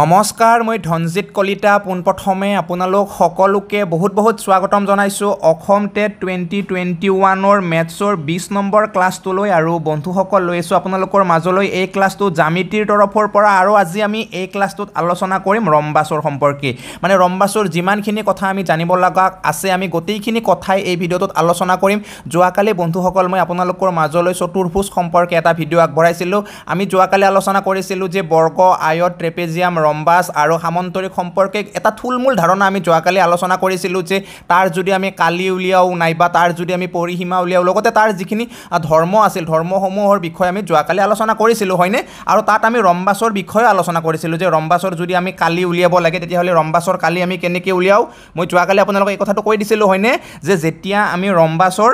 নমস্কাৰ মই ধনজিৎ কলিতা পোনপ্ৰথমে আপোনালোক সকলোকে বহুত বহুত স্বাগতম জনাইছোঁ অসম টেট টুৱেণ্টি টুৱেণ্টি ওৱানৰ মেটছৰ বিছ নম্বৰ ক্লাছটোলৈ আৰু বন্ধুসকল লৈ আছোঁ আপোনালোকৰ মাজলৈ এই ক্লাছটো জামিতিৰ তৰফৰ পৰা আৰু আজি আমি এই ক্লাছটোত আলোচনা কৰিম ৰম্বাছৰ সম্পৰ্কে মানে ৰম্বাছৰ যিমানখিনি কথা আমি জানিব লগা আছে আমি গোটেইখিনি কথাই এই ভিডিঅ'টোত আলোচনা কৰিম যোৱাকালি বন্ধুসকল মই আপোনালোকৰ মাজলৈ চতুৰ্ভুজ সম্পৰ্কে এটা ভিডিঅ' আগবঢ়াইছিলোঁ আমি যোৱাকালি আলোচনা কৰিছিলোঁ যে বৰ্গ আয়ত ট্ৰেপেজিয়াম নাম ৰম্বাছ আৰু সামন্তৰিক সম্পৰ্কে এটা থুলমূল ধাৰণা আমি যোৱাকালি আলোচনা কৰিছিলোঁ যে তাৰ যদি আমি কালি উলিয়াওঁ নাইবা তাৰ যদি আমি পৰিসীমা উলিয়াওঁ লগতে তাৰ যিখিনি ধৰ্ম আছিল ধৰ্মসমূহৰ বিষয়ে আমি যোৱাকালি আলোচনা কৰিছিলোঁ হয়নে আৰু তাত আমি ৰম্বাছৰ বিষয়ে আলোচনা কৰিছিলোঁ যে ৰম্বাছৰ যদি আমি কালি উলিয়াব লাগে তেতিয়াহ'লে ৰম্বাছৰ কালি আমি কেনেকৈ উলিয়াওঁ মই যোৱাকালি আপোনালোকক এই কথাটো কৈ দিছিলোঁ হয়নে যে যেতিয়া আমি ৰম্বাছৰ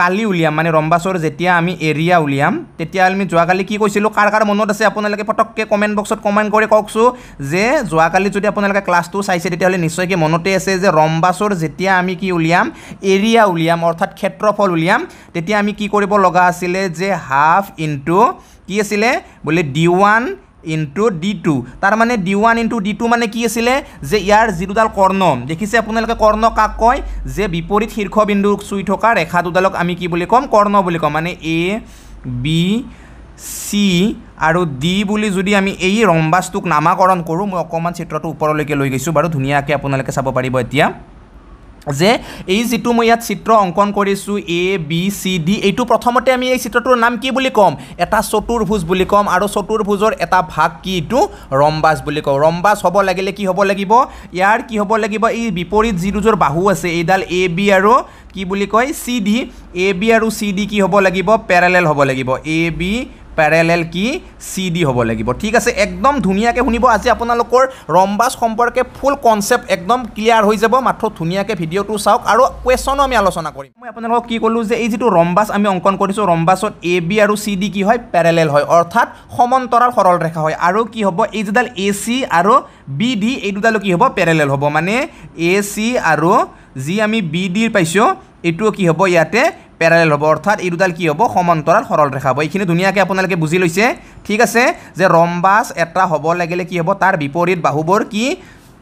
কালি উলিয়াম মানে ৰম্বাছৰ যেতিয়া আমি এৰিয়া উলিয়াম তেতিয়া আমি যোৱাকালি কি কৈছিলোঁ কাৰ কাৰ মনত আছে আপোনালোকে পটককৈ কমেণ্ট বক্সত কমেণ্ট কৰি কওকচোন যে যোৱাকালি যদি আপোনালোকে ক্লাছটো চাইছে তেতিয়াহ'লে নিশ্চয়কৈ মনতে আছে যে ৰম্বাছৰ যেতিয়া আমি কি উলিয়াম এৰিয়া উলিয়াম অৰ্থাৎ ক্ষেত্ৰফল উলিয়াম তেতিয়া আমি কি কৰিব লগা আছিলে যে হাফ ইণ্টু কি আছিলে বোলে D one into D two তাৰমানে D one into D two মানে কি আছিলে যে ইয়াৰ যি দুডাল কৰ্ণ দেখিছে আপোনালোকে কৰ্ণ কাক কয় যে বিপৰীত শীৰ্ষবিন্দু চুই থকা ৰেখা দুডালক আমি কি বুলি ক'ম কৰ্ণ বুলি ক'ম মানে এ বি চি আৰু ডি বুলি যদি আমি এই ৰম্বাছটোক নামাকৰণ কৰোঁ মই অকণমান চিত্ৰটো ওপৰলৈকে লৈ গৈছোঁ বাৰু ধুনীয়াকৈ আপোনালোকে চাব পাৰিব এতিয়া যে এই যিটো মই ইয়াত চিত্ৰ অংকন কৰিছোঁ এ বি চি ডি এইটো প্ৰথমতে আমি এই চিত্ৰটোৰ নাম কি বুলি ক'ম এটা চতুৰ্ভুজ বুলি ক'ম আৰু চতুৰ্ভুজৰ এটা ভাগ কি এইটো ৰম্বাজ বুলি কওঁ ৰম্বাজ হ'ব লাগিলে কি হ'ব লাগিব ইয়াৰ কি হ'ব লাগিব এই বিপৰীত যি দুযোৰ বাহু আছে এইডাল এ বি আৰু কি বুলি কয় চি ডি এ বি আৰু চি ডি কি হ'ব লাগিব পেৰেলেল হ'ব লাগিব এ বি পেৰেলেল কি চি ডি হ'ব লাগিব ঠিক আছে একদম ধুনীয়াকৈ শুনিব আজি আপোনালোকৰ ৰম্বাছ সম্পৰ্কে ফুল কনচেপ্ট একদম ক্লিয়াৰ হৈ যাব মাত্ৰ ধুনীয়াকৈ ভিডিঅ'টো চাওক আৰু কুৱেশ্যনো আমি আলোচনা কৰিম মই আপোনালোকক কি ক'লোঁ যে এই যিটো ৰম্বাছ আমি অংকন কৰিছোঁ ৰম্বাছত এ বি আৰু চি ডি কি হয় পেৰেলেল হয় অৰ্থাৎ সমান্তৰাল সৰল ৰেখা হয় আৰু কি হ'ব এই যিডাল এ চি আৰু বি ডি এই দুডালো কি হ'ব পেৰেলেল হ'ব মানে এ চি আৰু যি আমি বি ডিৰ পাইছোঁ এইটো কি হ'ব ইয়াতে পেৰেল হ'ব অৰ্থাৎ এই দুডাল কি হ'ব সমান্তৰাল সৰল ৰেখা হ'ব এইখিনি ধুনীয়াকৈ আপোনালোকে বুজি লৈছে ঠিক আছে যে ৰম্বাচ এটা হ'ব লাগিলে কি হ'ব তাৰ বিপৰীত বাহুবোৰ কি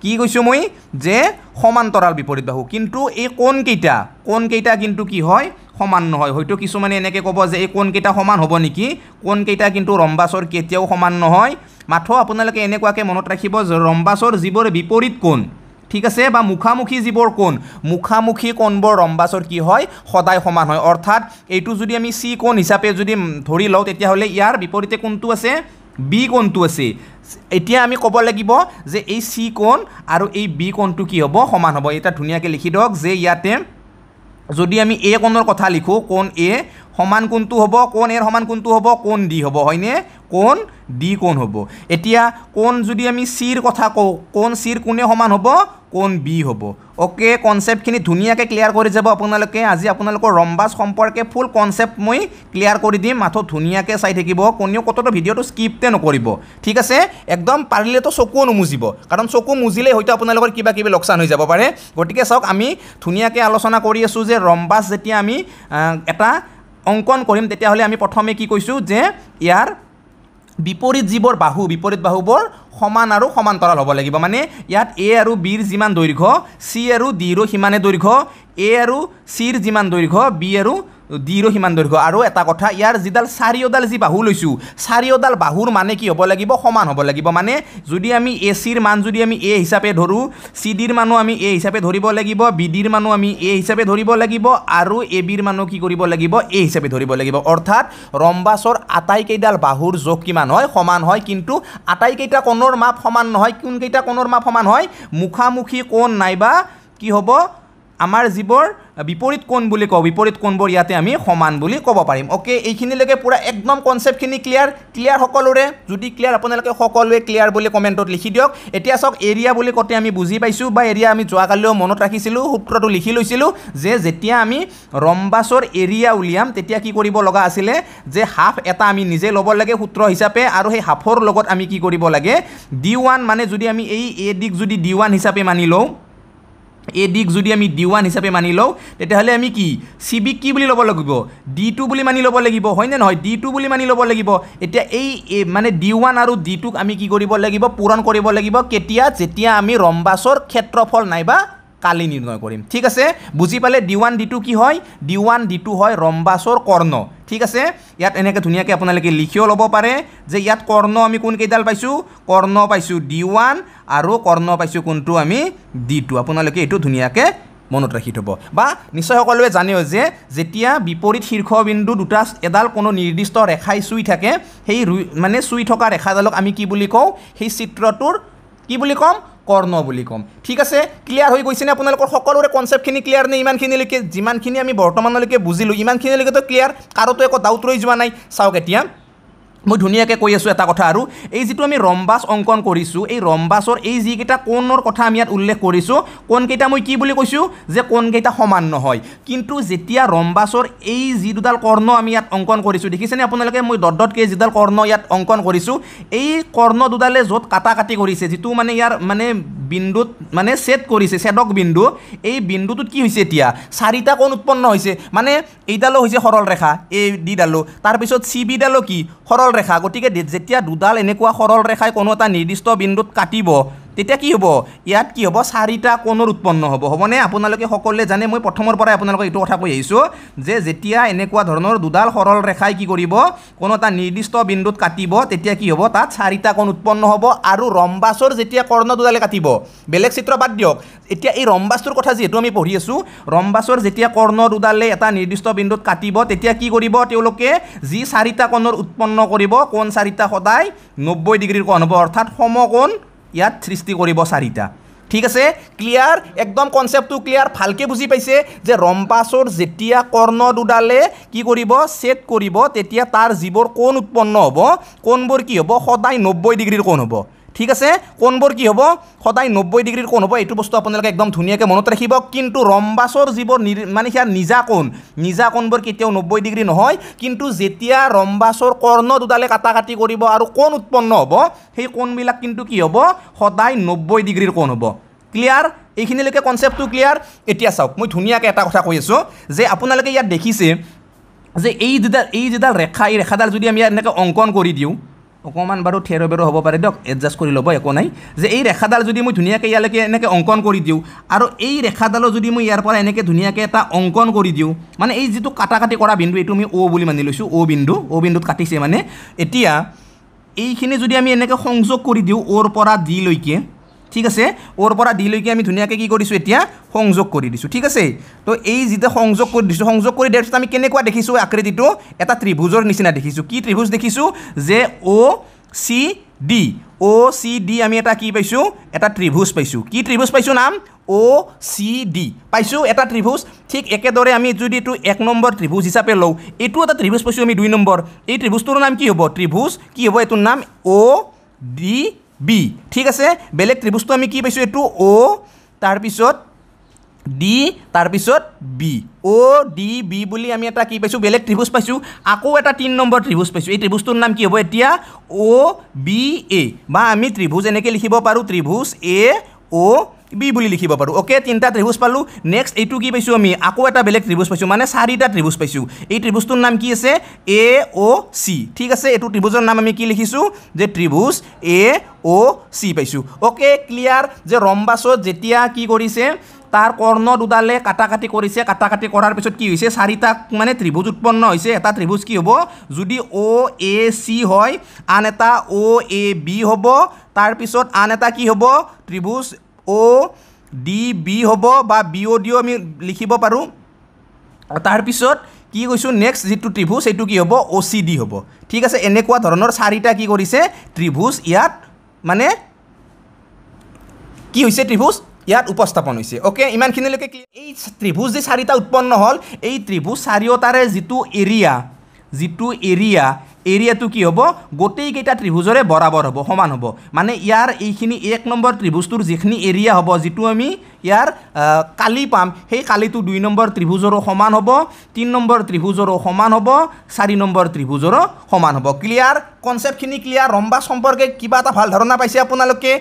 কি কৈছোঁ মই যে সমান্তৰাল বিপৰীত বাহু কিন্তু এই কোনকেইটা কোনকেইটা কিন্তু কি হয় সমান নহয় হয়তো কিছুমানে এনেকৈ ক'ব যে এই কোনকেইটা সমান হ'ব নেকি কোনকেইটা কিন্তু ৰম্বাছৰ কেতিয়াও সমান নহয় মাথো আপোনালোকে এনেকুৱাকৈ মনত ৰাখিব যে ৰম্বাচৰ যিবোৰ বিপৰীত কোণ ঠিক আছে বা মুখামুখি যিবোৰ কোণ মুখামুখি কোণবোৰ ৰম্বাছৰ কি হয় সদায় সমান হয় অৰ্থাৎ এইটো যদি আমি চি কোণ হিচাপে যদি ধৰি লওঁ তেতিয়াহ'লে ইয়াৰ বিপৰীতে কোনটো আছে বি কোণটো আছে এতিয়া আমি ক'ব লাগিব যে এই চি কোণ আৰু এই বি কোণটো কি হ'ব সমান হ'ব এটা ধুনীয়াকৈ লিখি দিয়ক যে ইয়াতে যদি আমি এ কোণৰ কথা লিখোঁ কোণ এ সমান কোনটো হ'ব কোন এৰ সমান কোনটো হ'ব কোন ডি হ'ব হয়নে কোন ডি কোন হ'ব এতিয়া কোন যদি আমি চিৰ কথা কওঁ কোন চিৰ কোনে সমান হ'ব কোন বি হ'ব অ'কে কনচেপ্টখিনি ধুনীয়াকৈ ক্লিয়াৰ কৰি যাব আপোনালোকে আজি আপোনালোকৰ ৰম্বাছ সম্পৰ্কে ফুল কনচেপ্ট মই ক্লিয়াৰ কৰি দিম মাথো ধুনীয়াকৈ চাই থাকিব কোনেও ক'তটো ভিডিঅ'টো স্কিপতে নকৰিব ঠিক আছে একদম পাৰিলেতো চকুও নুমুজিব কাৰণ চকু মুজিলে হয়তো আপোনালোকৰ কিবা কিবি লোকচান হৈ যাব পাৰে গতিকে চাওক আমি ধুনীয়াকৈ আলোচনা কৰি আছোঁ যে ৰম্বাছ যেতিয়া আমি এটা অংকন কৰিম হলে আমি প্ৰথমে কি কৈছোঁ যে ইয়াৰ বিপৰীত যিবোৰ বাহু বিপৰীত বাহুবৰ সমান আৰু সমান্তৰাল হ'ব লাগিব মানে ইয়াত এ আৰু বি ৰ যিমান দৈৰ্ঘ্য চি আৰু ডিৰো সিমানে দৈৰ্ঘ্য এ আৰু চিৰ যিমান দৈৰ্ঘ্য বি আৰু সিমান দৈৰ্ঘ্য আৰু এটা কথা ইয়াৰ যিডাল চাৰিওডাল যি বাহু লৈছোঁ চাৰিওডাল বাহুৰ মানে কি হ'ব লাগিব সমান হ'ব লাগিব মানে যদি আমি এ চিৰ মান যদি আমি এ হিচাপে ধৰোঁ চি ডিৰ মানুহ আমি এ হিচাপে ধৰিব লাগিব বি ডিৰ মানুহ আমি এ হিচাপে ধৰিব লাগিব আৰু এ বিৰ মানুহ কি কৰিব লাগিব এ হিচাপে ধৰিব লাগিব অৰ্থাৎ ৰম্বাছৰ আটাইকেইডাল বাহুৰ যোগ কিমান হয় সমান হয় কিন্তু আটাইকেইটা কোণৰ মাপ সমান নহয় কোনকেইটা কোণৰ মাপ সমান হয় মুখামুখি কোণ নাইবা কি হ'ব আমাৰ যিবোৰ বিপৰীত কোণ বুলি কওঁ বিপৰীত কোণবোৰ ইয়াতে আমি সমান বুলি ক'ব পাৰিম অ'কে এইখিনিলৈকে পূৰা একদম কনচেপ্টখিনি ক্লিয়াৰ ক্লিয়াৰ সকলোৰে যদি ক্লিয়াৰ আপোনালোকে সকলোৱে ক্লিয়াৰ বুলি কমেণ্টত লিখি দিয়ক এতিয়া চাওক এৰিয়া বুলি কওঁতে আমি বুজি পাইছোঁ বা এৰিয়া আমি যোৱাকালিও মনত ৰাখিছিলোঁ সূত্ৰটো লিখি লৈছিলোঁ যে যেতিয়া আমি ৰম্বাছৰ এৰিয়া উলিয়াম তেতিয়া কি কৰিব লগা আছিলে যে হাফ এটা আমি নিজে ল'ব লাগে সূত্ৰ হিচাপে আৰু সেই হাফৰ লগত আমি কি কৰিব লাগে ডি ওৱান মানে যদি আমি এই এ দিক যদি ডি ওৱান হিচাপে মানি লওঁ এই দিক যদি আমি ডি ওৱান হিচাপে মানি লওঁ তেতিয়াহ'লে আমি কি চি বিক কি বুলি ল'ব লাগিব ডি টু বুলি মানি ল'ব লাগিব হয়নে নহয় ডি টু বুলি মানি ল'ব লাগিব এতিয়া এই মানে ডি ওৱান আৰু ডি টুক আমি কি কৰিব লাগিব পূৰণ কৰিব লাগিব কেতিয়া যেতিয়া আমি ৰম্বাছৰ ক্ষেত্ৰফল নাইবা কালি নিৰ্ণয় কৰিম ঠিক আছে বুজি পালে ডি ওৱান ডি টু কি হয় ডি ওৱান ডি টু হয় ৰম্বাছৰ কৰ্ণ ঠিক আছে ইয়াত এনেকৈ ধুনীয়াকৈ আপোনালোকে লিখিও ল'ব পাৰে যে ইয়াত কৰ্ণ আমি কোনকেইডাল পাইছোঁ কৰ্ণ পাইছোঁ ডি ওৱান আৰু কৰ্ণ পাইছোঁ কোনটো আমি ডি টু আপোনালোকে এইটো ধুনীয়াকৈ মনত ৰাখি থ'ব বা নিশ্চয় সকলোৱে জানে যে যেতিয়া বিপৰীত শীৰ্ষবিন্দু দুটা এডাল কোনো নিৰ্দিষ্ট ৰেখাই চুই থাকে সেই ৰুই মানে চুই থকা ৰেখাডালক আমি কি বুলি কওঁ সেই চিত্ৰটোৰ কি বুলি ক'ম কৰ্ণ বুলি ক'ম ঠিক আছে ক্লিয়াৰ হৈ গৈছেনে আপোনালোকৰ সকলোৰে কনচেপ্টখিনি ক্লিয়াৰ নে ইমানখিনিলৈকে যিমানখিনি আমি বৰ্তমানলৈকে বুজিলোঁ ইমানখিনিলৈকেতো ক্লিয়াৰ কাৰোতো একো ডাউট ৰৈ যোৱা নাই চাওক এতিয়া মই ধুনীয়াকৈ কৈ আছোঁ এটা কথা আৰু এই যিটো আমি ৰম্বাছ অংকন কৰিছোঁ এই ৰম্বাছৰ এই যিকেইটা কোণৰ কথা আমি ইয়াত উল্লেখ কৰিছোঁ কোণকেইটা মই কি বুলি কৈছোঁ যে কোণকেইটা সমান নহয় কিন্তু যেতিয়া ৰম্বাছৰ এই যি দুডাল কৰ্ণ আমি ইয়াত অংকন কৰিছোঁ দেখিছেনে আপোনালোকে মই দদ্দতকৈ যিডাল কৰ্ণ ইয়াত অংকন কৰিছোঁ এই কৰ্ণ দুডালে য'ত কাটা কাটি কৰিছে যিটো মানে ইয়াৰ মানে বিন্দুত মানে ছেদ কৰিছে ছেদক বিন্দু এই বিন্দুটোত কি হৈছে এতিয়া চাৰিটা কোণ উৎপন্ন হৈছে মানে এইডালো হৈছে সৰল ৰেখা এই দিডালো তাৰপিছত চি বিডালো কি সৰল সৰল ৰেখা গতিকে যেতিয়া দুডাল এনেকুৱা সৰল ৰেখাই কোনো এটা নিৰ্দিষ্ট বিন্দুত কাটিব তেতিয়া কি হ'ব ইয়াত কি হ'ব চাৰিটা কোণৰ উৎপন্ন হ'ব হ'বনে আপোনালোকে সকলোৱে জানে মই প্ৰথমৰ পৰাই আপোনালোকক এইটো কথা কৈ আহিছোঁ যে যেতিয়া এনেকুৱা ধৰণৰ দুডাল সৰল ৰেখাই কি কৰিব কোনো এটা নিৰ্দিষ্ট বিন্দুত কাটিব তেতিয়া কি হ'ব তাত চাৰিটা কোণ উৎপন্ন হ'ব আৰু ৰম্বাছৰ যেতিয়া কৰ্ণ দুডালে কাটিব বেলেগ চিত্ৰ বাদ দিয়ক এতিয়া এই ৰম্বাছটোৰ কথা যিহেতু আমি পঢ়ি আছোঁ ৰম্বাছৰ যেতিয়া কৰ্ণ দুডালে এটা নিৰ্দিষ্ট বিন্দুত কাটিব তেতিয়া কি কৰিব তেওঁলোকে যি চাৰিটা কোণৰ উৎপন্ন কৰিব কোণ চাৰিটা সদায় নব্বৈ ডিগ্ৰীৰ কোণ হ'ব অৰ্থাৎ সমকোণ ইয়াত সৃষ্টি কৰিব চাৰিটা ঠিক আছে ক্লিয়াৰ একদম কনচেপ্টটো ক্লিয়াৰ ভালকৈ বুজি পাইছে যে ৰম্পাছৰ যেতিয়া কৰ্ণ দুডালে কি কৰিব ছেট কৰিব তেতিয়া তাৰ যিবোৰ কোণ উৎপন্ন হ'ব কোণবোৰ কি হ'ব সদায় নব্বৈ ডিগ্ৰীৰ কোণ হ'ব ঠিক আছে কোনবোৰ কি হ'ব সদায় নব্বৈ ডিগ্ৰীৰ কোণ হ'ব এইটো বস্তু আপোনালোকে একদম ধুনীয়াকৈ মনত ৰাখিব কিন্তু ৰম্বাছৰ যিবোৰ মানে সেয়া নিজা কোণ নিজা কোণবোৰ কেতিয়াও নব্বৈ ডিগ্ৰী নহয় কিন্তু যেতিয়া ৰম্বাছৰ কৰ্ণ দুডালে কাটা কাটি কৰিব আৰু কোণ উৎপন্ন হ'ব সেই কোণবিলাক কিন্তু কি হ'ব সদায় নব্বৈ ডিগ্ৰীৰ কোণ হ'ব ক্লিয়াৰ এইখিনিলৈকে কনচেপ্টটো ক্লিয়াৰ এতিয়া চাওক মই ধুনীয়াকৈ এটা কথা কৈ আছোঁ যে আপোনালোকে ইয়াত দেখিছে যে এই যিডাল এই যিডাল ৰেখা এই ৰেখাডাল যদি আমি ইয়াত এনেকৈ অংকন কৰি দিওঁ অকণমান বাৰু থেৰ বেৰ হ'ব পাৰে দিয়ক এডজাষ্ট কৰি ল'ব একো নাই যে এই ৰেখাডাল যদি মই ধুনীয়াকৈ ইয়ালৈকে এনেকৈ অংকন কৰি দিওঁ আৰু এই ৰেখাডালো যদি মই ইয়াৰ পৰা এনেকৈ ধুনীয়াকৈ এটা অংকন কৰি দিওঁ মানে এই যিটো কাটা কাটি কৰা বিন্দু এইটো আমি অ' বুলি মানি লৈছোঁ অ' বিন্দু অ' বিন্দুত কাটিছে মানে এতিয়া এইখিনি যদি আমি এনেকৈ সংযোগ কৰি দিওঁ অ'ৰ পৰা দিলৈকে ঠিক আছে ওৰ পৰা লৈকে আমি ধুনীয়াকৈ কি কৰিছোঁ এতিয়া সংযোগ কৰি দিছোঁ ঠিক আছে তো এই যেতিয়া সংযোগ কৰি দিছোঁ সংযোগ কৰি দিয়াৰ পিছত আমি কেনেকুৱা দেখিছোঁ আকৃতিটো এটা ত্ৰিভুজৰ নিচিনা দেখিছোঁ কি ত্ৰিভুজ দেখিছোঁ যে O' C D O' C D আমি এটা কি পাইছোঁ এটা ত্ৰিভুজ পাইছোঁ কি ত্ৰিভুজ পাইছোঁ নাম অ' চি ডি পাইছোঁ এটা ত্ৰিভুজ ঠিক একেদৰে আমি যদি এইটো এক নম্বৰ ত্ৰিভুজ হিচাপে লওঁ এইটো এটা ত্ৰিভুজ পাইছোঁ আমি দুই নম্বৰ এই ত্ৰিভুজটোৰ নাম কি হ'ব ত্ৰিভুজ কি হ'ব এইটোৰ নাম অ' ডি বি ঠিক আছে বেলেগ ত্ৰিভুজটো আমি কি পাইছোঁ এইটো অ' তাৰপিছত ডি তাৰপিছত বি অ' ডি বি বুলি আমি এটা কি পাইছোঁ বেলেগ ত্ৰিভুজ পাইছোঁ আকৌ এটা তিনি নম্বৰ ত্ৰিভুজ পাইছোঁ এই ত্ৰিভুজটোৰ নাম কি হ'ব এতিয়া অ' বি এ বা আমি ত্ৰিভুজ এনেকৈ লিখিব পাৰোঁ ত্ৰিভুজ এ অ' বি বুলি লিখিব পাৰোঁ অ'কে তিনিটা ত্ৰিভুজ পালোঁ নেক্সট এইটো কি পাইছোঁ আমি আকৌ এটা বেলেগ ত্ৰিভুজ পাইছোঁ মানে চাৰিটা ত্ৰিভুজ পাইছোঁ এই ত্ৰিভুজটোৰ নাম কি আছে এ অ' চি ঠিক আছে এইটো ত্ৰিভুজৰ নাম আমি কি লিখিছোঁ যে ত্ৰিভুজ এ অ' চি পাইছোঁ অ'কে ক্লিয়াৰ যে ৰম্বাছত যেতিয়া কি কৰিছে তাৰ কৰ্ণ দুডালে কাটা কাটি কৰিছে কাটা কাটি কৰাৰ পিছত কি হৈছে চাৰিটা মানে ত্ৰিভুজ উৎপন্ন হৈছে এটা ত্ৰিভুজ কি হ'ব যদি অ' এ চি হয় আন এটা অ' এ বি হ'ব তাৰপিছত আন এটা কি হ'ব ত্ৰিভুজ ও ডি বি হ'ব বা বি অ' ডিও আমি লিখিব পাৰোঁ তাৰপিছত কি কৈছোঁ নেক্সট যিটো ত্ৰিভুজ সেইটো কি হ'ব অ' চি ডি হ'ব ঠিক আছে এনেকুৱা ধৰণৰ চাৰিটা কি কৰিছে ত্ৰিভুজ ইয়াত মানে কি হৈছে ত্ৰিভুজ ইয়াত উপস্থাপন হৈছে অ'কে ইমানখিনিলৈকে এই ত্ৰিভুজ যে চাৰিটা উৎপন্ন হ'ল এই ত্ৰিভুজ চাৰিওটাৰে যিটো এৰিয়া যিটো এৰিয়া এৰিয়াটো কি হ'ব গোটেইকেইটা ত্ৰিভুজৰে বৰাবৰ হ'ব সমান হ'ব মানে ইয়াৰ এইখিনি এক নম্বৰ ত্ৰিভুজটোৰ যিখিনি এৰিয়া হ'ব যিটো আমি ইয়াৰ কালি পাম সেই কালিটো দুই নম্বৰ ত্ৰিভুজৰো সমান হ'ব তিনি নম্বৰ ত্ৰিভুজৰো সমান হ'ব চাৰি নম্বৰ ত্ৰিভুজৰো সমান হ'ব ক্লিয়াৰ কনচেপ্টখিনি ক্লিয়াৰ ৰম্বা সম্পৰ্কে কিবা এটা ভাল ধাৰণা পাইছে আপোনালোকে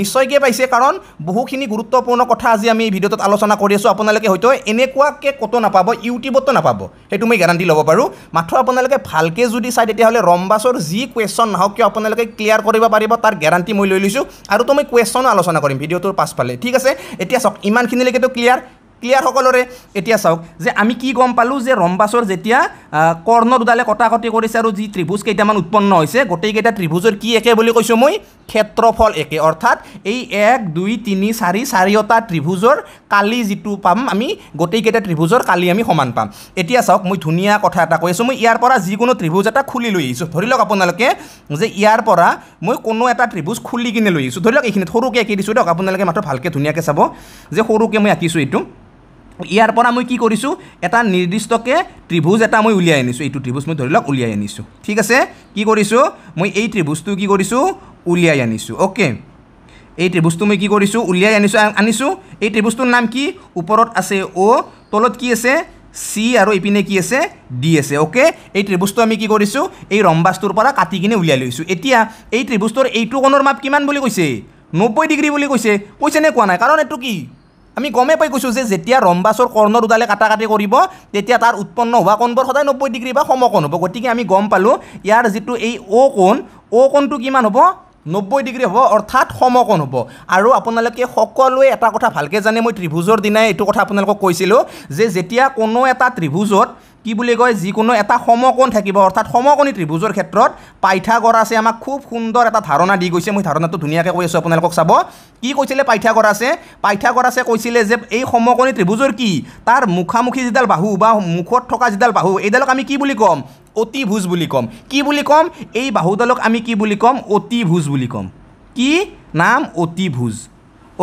নিশ্চয়কৈ পাইছে কাৰণ বহুখিনি গুৰুত্বপূৰ্ণ কথা আজি আমি এই ভিডিঅ'টোত আলোচনা কৰি আছোঁ আপোনালোকে হয়তো এনেকুৱাকৈ ক'তো নাপাব ইউটিউবতো নাপাব সেইটো মই গেৰাণ্টি ল'ব পাৰোঁ মাথো আপোনালোকে ভালকৈ যদি চাই তেতিয়াহ'লে ৰমবাছৰ যি কুৱেশ্যন নহওক কিয় আপোনালোকে ক্লিয়াৰ কৰিব পাৰিব তাৰ গেৰাণ্টি মই লৈ লৈছোঁ আৰুতো মই কুৱেশ্যনো আলোচনা কৰিম ভিডিঅ'টোৰ পাছফালে ঠিক আছে এতিয়া চাওক ইমানখিনিলৈকেতো ক্লিয়াৰ প্লেয়াৰসকলৰে এতিয়া চাওক যে আমি কি গম পালোঁ যে ৰম্বাছৰ যেতিয়া কৰ্ণ দুডালে কটাকটি কৰিছে আৰু যি ত্ৰিভুজ কেইটামান উৎপন্ন হৈছে গোটেইকেইটা ত্ৰিভুজৰ কি একে বুলি কৈছোঁ মই ক্ষেত্ৰফল একে অৰ্থাৎ এই এক দুই তিনি চাৰি চাৰিওটা ত্ৰিভুজৰ কালি যিটো পাম আমি গোটেইকেইটা ত্ৰিভুজৰ কালি আমি সমান পাম এতিয়া চাওক মই ধুনীয়া কথা এটা কৈ আছোঁ মই ইয়াৰ পৰা যিকোনো ত্ৰিভুজ এটা খুলি লৈ আহিছোঁ ধৰি লওক আপোনালোকে যে ইয়াৰ পৰা মই কোনো এটা ত্ৰিভুজ খুলি কিনে লৈ আহিছোঁ ধৰি লওক এইখিনিত সৰুকৈ আঁকি দিছোঁ দিয়ক আপোনালোকে মাত্ৰ ভালকৈ ধুনীয়াকৈ চাব যে সৰুকৈ মই আঁকিছোঁ এইটো ইয়াৰ পৰা মই কি কৰিছোঁ এটা নিৰ্দিষ্টকে ত্ৰিভুজ এটা মই উলিয়াই আনিছোঁ এইটো ত্ৰিভুজ মই ধৰি লওক উলিয়াই আনিছোঁ ঠিক আছে কি কৰিছোঁ মই এই ত্ৰিভুজটো কি কৰিছোঁ উলিয়াই আনিছোঁ অ'কে এই ত্ৰিভুজটো মই কি কৰিছোঁ উলিয়াই আনিছোঁ আনিছোঁ এই ত্ৰিভুজটোৰ নাম কি ওপৰত আছে অ' তলত কি আছে চি আৰু ইপিনে কি আছে ডি আছে অ'কে এই ত্ৰিভুজটো আমি কি কৰিছোঁ এই ৰম্বাছটোৰ পৰা কাটি কিনে উলিয়াই লৈছোঁ এতিয়া এই ত্ৰিভুজটোৰ এইটো কোণৰ মাপ কিমান বুলি কৈছে নব্বৈ ডিগ্ৰী বুলি কৈছে কৈছেনে কোৱা নাই কাৰণ এইটো কি আমি গমে পাই গৈছোঁ যে যেতিয়া ৰম্বাছৰ কৰ্ণ দুডালে কাটি কৰিব তেতিয়া তাৰ উৎপন্ন হোৱা কোণবোৰ সদায় নব্বৈ ডিগ্ৰী বা সমকোণ হ'ব গতিকে আমি গম পালোঁ ইয়াৰ যিটো এই অ' কোণ অ' কোণটো কিমান হ'ব নব্বৈ ডিগ্ৰী হ'ব অৰ্থাৎ সমকোণ হ'ব আৰু আপোনালোকে সকলোৱে এটা কথা ভালকৈ জানে মই ত্ৰিভুজৰ দিনাই এইটো কথা আপোনালোকক কৈছিলোঁ যে যেতিয়া কোনো এটা ত্ৰিভুজত কি বুলি কয় যিকোনো এটা সমকোণ থাকিব অৰ্থাৎ সমকোণী ত্ৰিভুজৰ ক্ষেত্ৰত পাইথাগৰাছে আমাক খুব সুন্দৰ এটা ধাৰণা দি গৈছে মই ধাৰণাটো ধুনীয়াকৈ কৈ আছোঁ আপোনালোকক চাব কি কৈছিলে পাইথাগৰাছে পাইথাগৰাছে কৈছিলে যে এই সমকোণী ত্ৰিভুজৰ কি তাৰ মুখামুখি যিডাল বাহু বা মুখত থকা যিডাল বাহু এইডালক আমি কি বুলি ক'ম অতিভোজ বুলি ক'ম কি বুলি ক'ম এই বাহুডালক আমি কি বুলি ক'ম অতিভোজ বুলি ক'ম কি নাম অতিভোজ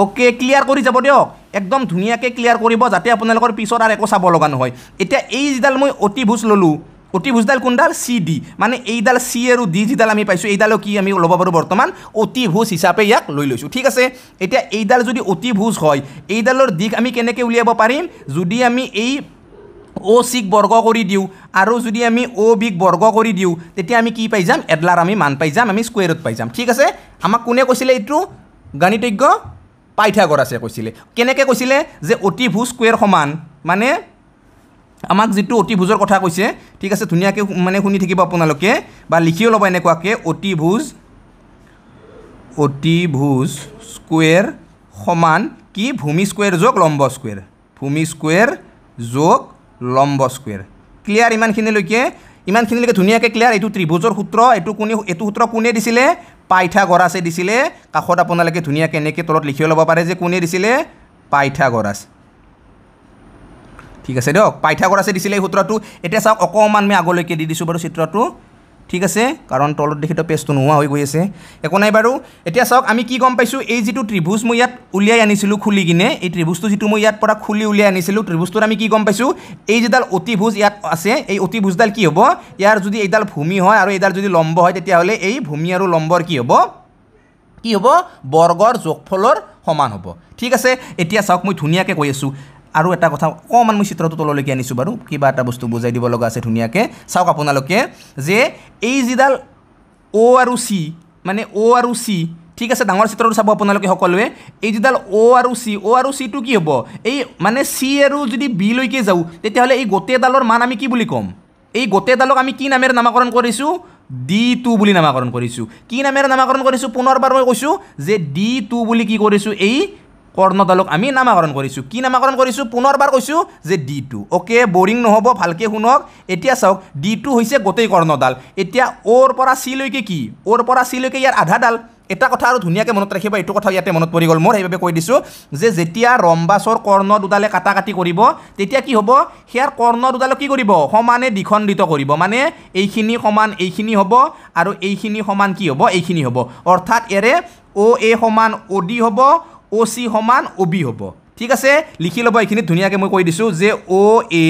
অ'কে ক্লিয়াৰ কৰি যাব দিয়ক একদম ধুনীয়াকৈ ক্লিয়াৰ কৰিব যাতে আপোনালোকৰ পিছত আৰু একো চাব লগা নহয় এতিয়া এই যিডাল মই অতিভোজ ল'লোঁ অতিভোজডাল কোনডাল চি ডি মানে এইডাল চি আৰু ডি যিডাল আমি পাইছোঁ এইডালো কি আমি ল'ব পাৰোঁ বৰ্তমান অতিভোজ হিচাপে ইয়াক লৈ লৈছোঁ ঠিক আছে এতিয়া এইডাল যদি অতিভোজ হয় এইডালৰ দিশ আমি কেনেকৈ উলিয়াব পাৰিম যদি আমি এই অ' চিক বৰ্গ কৰি দিওঁ আৰু যদি আমি অ' বিক বৰ্গ কৰি দিওঁ তেতিয়া আমি কি পাই যাম এডলাৰ আমি মান পাই যাম আমি স্কুৱেৰত পাই যাম ঠিক আছে আমাক কোনে কৈছিলে এইটো গণিতজ্ঞ পাইথাগৰাছে কৈছিলে কেনেকৈ কৈছিলে যে অতি ভোজ কুৱেৰ সমান মানে আমাক যিটো অতি ভোজৰ কথা কৈছে ঠিক আছে ধুনীয়াকৈ মানে শুনি থাকিব আপোনালোকে বা লিখিও ল'ব এনেকুৱাকৈ অতি ভোজ অতি ভোজ স্কুৱেৰ সমান কি ভূমি স্কুৱেৰ যোগ লম্ব স্কুৱেৰ ভূমি স্কুৱেৰ যোগ লম্ব স্কুৱেৰ ক্লিয়াৰ ইমানখিনিলৈকে ইমানখিনিলৈকে ধুনীয়াকৈ ক্লিয়াৰ এইটো ত্ৰিভুজৰ সূত্ৰ এইটো কোনে এইটো সূত্ৰ কোনে দিছিলে গৰাছে দিছিলে কাষত আপোনালোকে ধুনীয়াকৈ এনেকৈ তলত লিখিও ল'ব পাৰে যে কোনে দিছিলে পাইথাগৰাছ ঠিক আছে দিয়ক গৰাছে দিছিলে এই সূত্ৰটো এতিয়া চাওক অকণমান আমি আগলৈকে দি দিছোঁ বাৰু চিত্ৰটো ঠিক আছে কাৰণ তলত দেখি তো পেষ্ট নোহোৱা হৈ গৈ আছে একো নাই বাৰু এতিয়া চাওক আমি কি গম পাইছোঁ এই যিটো ত্ৰিভুজ মই ইয়াত উলিয়াই আনিছিলোঁ খুলি কিনে এই ত্ৰিভুজটো যিটো মই ইয়াৰ পৰা খুলি উলিয়াই আনিছিলোঁ ত্ৰিভুজটোত আমি কি গম পাইছোঁ এই যিডাল অতিভুজ ইয়াত আছে এই অতিভুজডাল কি হ'ব ইয়াৰ যদি এইডাল ভূমি হয় আৰু এইডাল যদি লম্ব হয় তেতিয়াহ'লে এই ভূমি আৰু লম্বৰ কি হ'ব কি হ'ব বৰ্গৰ যোগফলৰ সমান হ'ব ঠিক আছে এতিয়া চাওক মই ধুনীয়াকৈ কৈ আছোঁ আৰু এটা কথা অকণমান মই চিত্ৰটো তললৈকে আনিছোঁ বাৰু কিবা এটা বস্তু বুজাই দিব লগা আছে ধুনীয়াকৈ চাওক আপোনালোকে যে এই যিডাল অ আৰু চি মানে অ আৰু চি ঠিক আছে ডাঙৰ চিত্ৰটো চাব আপোনালোকে সকলোৱে এই যিডাল অ আৰু চি অ আৰু চিটো কি হ'ব এই মানে চি আৰু যদি বিলৈকে যাওঁ তেতিয়াহ'লে এই গোটেইডালৰ মান আমি কি বুলি ক'ম এই গোটেইডালক আমি কি নামেৰে নামাকৰণ কৰিছোঁ ডি টু বুলি নামাকৰণ কৰিছোঁ কি নামেৰে নামাকৰণ কৰিছোঁ পুনৰবাৰ মই কৈছোঁ যে ডি টু বুলি কি কৰিছোঁ এই কৰ্ণডালক আমি নামাকৰণ কৰিছোঁ কি নামাকৰণ কৰিছোঁ পুনৰবাৰ কৈছোঁ যে ডি টু অ'কে বৰিং নহ'ব ভালকৈ শুনক এতিয়া চাওক ডি টু হৈছে গোটেই কৰ্ণডাল এতিয়া অ'ৰ পৰা চিলৈকে কি অ'ৰ পৰা চিলৈকে ইয়াৰ আধাডাল এটা কথা আৰু ধুনীয়াকৈ মনত ৰাখিব এইটো কথা ইয়াতে মনত পৰি গ'ল মোৰ সেইবাবে কৈ দিছোঁ যে যেতিয়া ৰম্বাছৰ কৰ্ণ দুডালে কাটা কাটি কৰিব তেতিয়া কি হ'ব সেয়াৰ কৰ্ণ দুডালক কি কৰিব সমানে দ্বিখণ্ডিত কৰিব মানে এইখিনি সমান এইখিনি হ'ব আৰু এইখিনি সমান কি হ'ব এইখিনি হ'ব অৰ্থাৎ ইয়াৰে অ' এ সমান অ' ডি হ'ব অ চি সমান অ বি হ'ব ঠিক আছে লিখি ল'ব এইখিনি ধুনীয়াকৈ মই কৈ দিছোঁ যে অ এ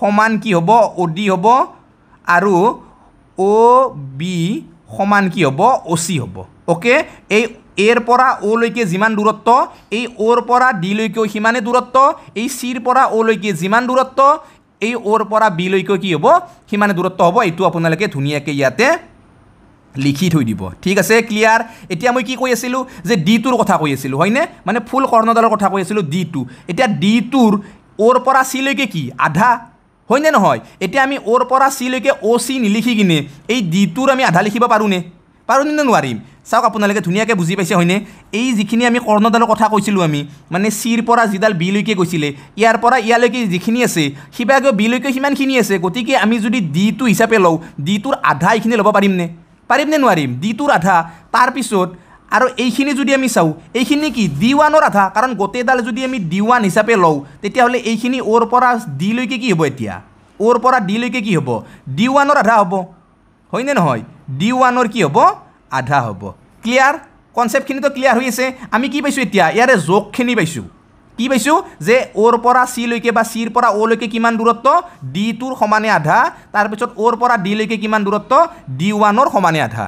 সমান কি হ'ব অ ডি হ'ব আৰু অ বি সমান কি হ'ব অ চি হ'ব অ'কে এই এৰ পৰা অ'লৈকে যিমান দূৰত্ব এই অ'ৰ পৰা ডিলৈকেও সিমানেই দূৰত্ব এই চিৰ পৰা অ'লৈকে যিমান দূৰত্ব এই অ'ৰ পৰা বিলৈকেও কি হ'ব সিমানে দূৰত্ব হ'ব এইটো আপোনালোকে ধুনীয়াকৈ ইয়াতে লিখি থৈ দিব ঠিক আছে ক্লিয়াৰ এতিয়া মই কি কৈ আছিলোঁ যে ডি টুৰ কথা কৈ আছিলোঁ হয়নে মানে ফুল কৰ্ণডালৰ কথা কৈ আছিলোঁ ডি টু এতিয়া ডি টুৰ অ'ৰ পৰা চিলৈকে কি আধা হয়নে নহয় এতিয়া আমি অ'ৰ পৰা চিলৈকে অ' চি নিলিখি কিনে এই ডি টুৰ আমি আধা লিখিব পাৰোঁনে পাৰোঁনে নে নোৱাৰিম চাওক আপোনালোকে ধুনীয়াকৈ বুজি পাইছে হয়নে এই যিখিনি আমি কৰ্ণডালৰ কথা কৈছিলোঁ আমি মানে চিৰ পৰা যিডাল বিলৈকে গৈছিলে ইয়াৰ পৰা ইয়ালৈকে যিখিনি আছে সিভাগে বিলৈকে সিমানখিনি আছে গতিকে আমি যদি ডি টু হিচাপে লওঁ ডি টুৰ আধা এইখিনি ল'ব পাৰিমনে পাৰিম নে নোৱাৰিম ডি টুৰ আধা তাৰপিছত আৰু এইখিনি যদি আমি চাওঁ এইখিনি কি ডি ওৱানৰ আধা কাৰণ গোটেইডাল যদি আমি ডি ওৱান হিচাপে লওঁ তেতিয়াহ'লে এইখিনি অ'ৰ পৰা ডি লৈকে কি হ'ব এতিয়া অ'ৰ পৰা ডিলৈকে কি হ'ব ডি ওৱানৰ আধা হ'ব হয়নে নহয় ডি ওৱানৰ কি হ'ব আধা হ'ব ক্লিয়াৰ কনচেপ্টখিনিতো ক্লিয়াৰ হৈ আছে আমি কি পাইছোঁ এতিয়া ইয়াৰে জকখিনি পাইছোঁ কি পাইছোঁ যে অ'ৰ পৰা চি লৈকে বা চিৰ পৰা অ'লৈকে কিমান দূৰত্ব ডি টুৰ সমানে আধা তাৰপিছত অ'ৰ পৰা ডিলৈকে কিমান দূৰত্ব ডি ওৱানৰ সমানে আধা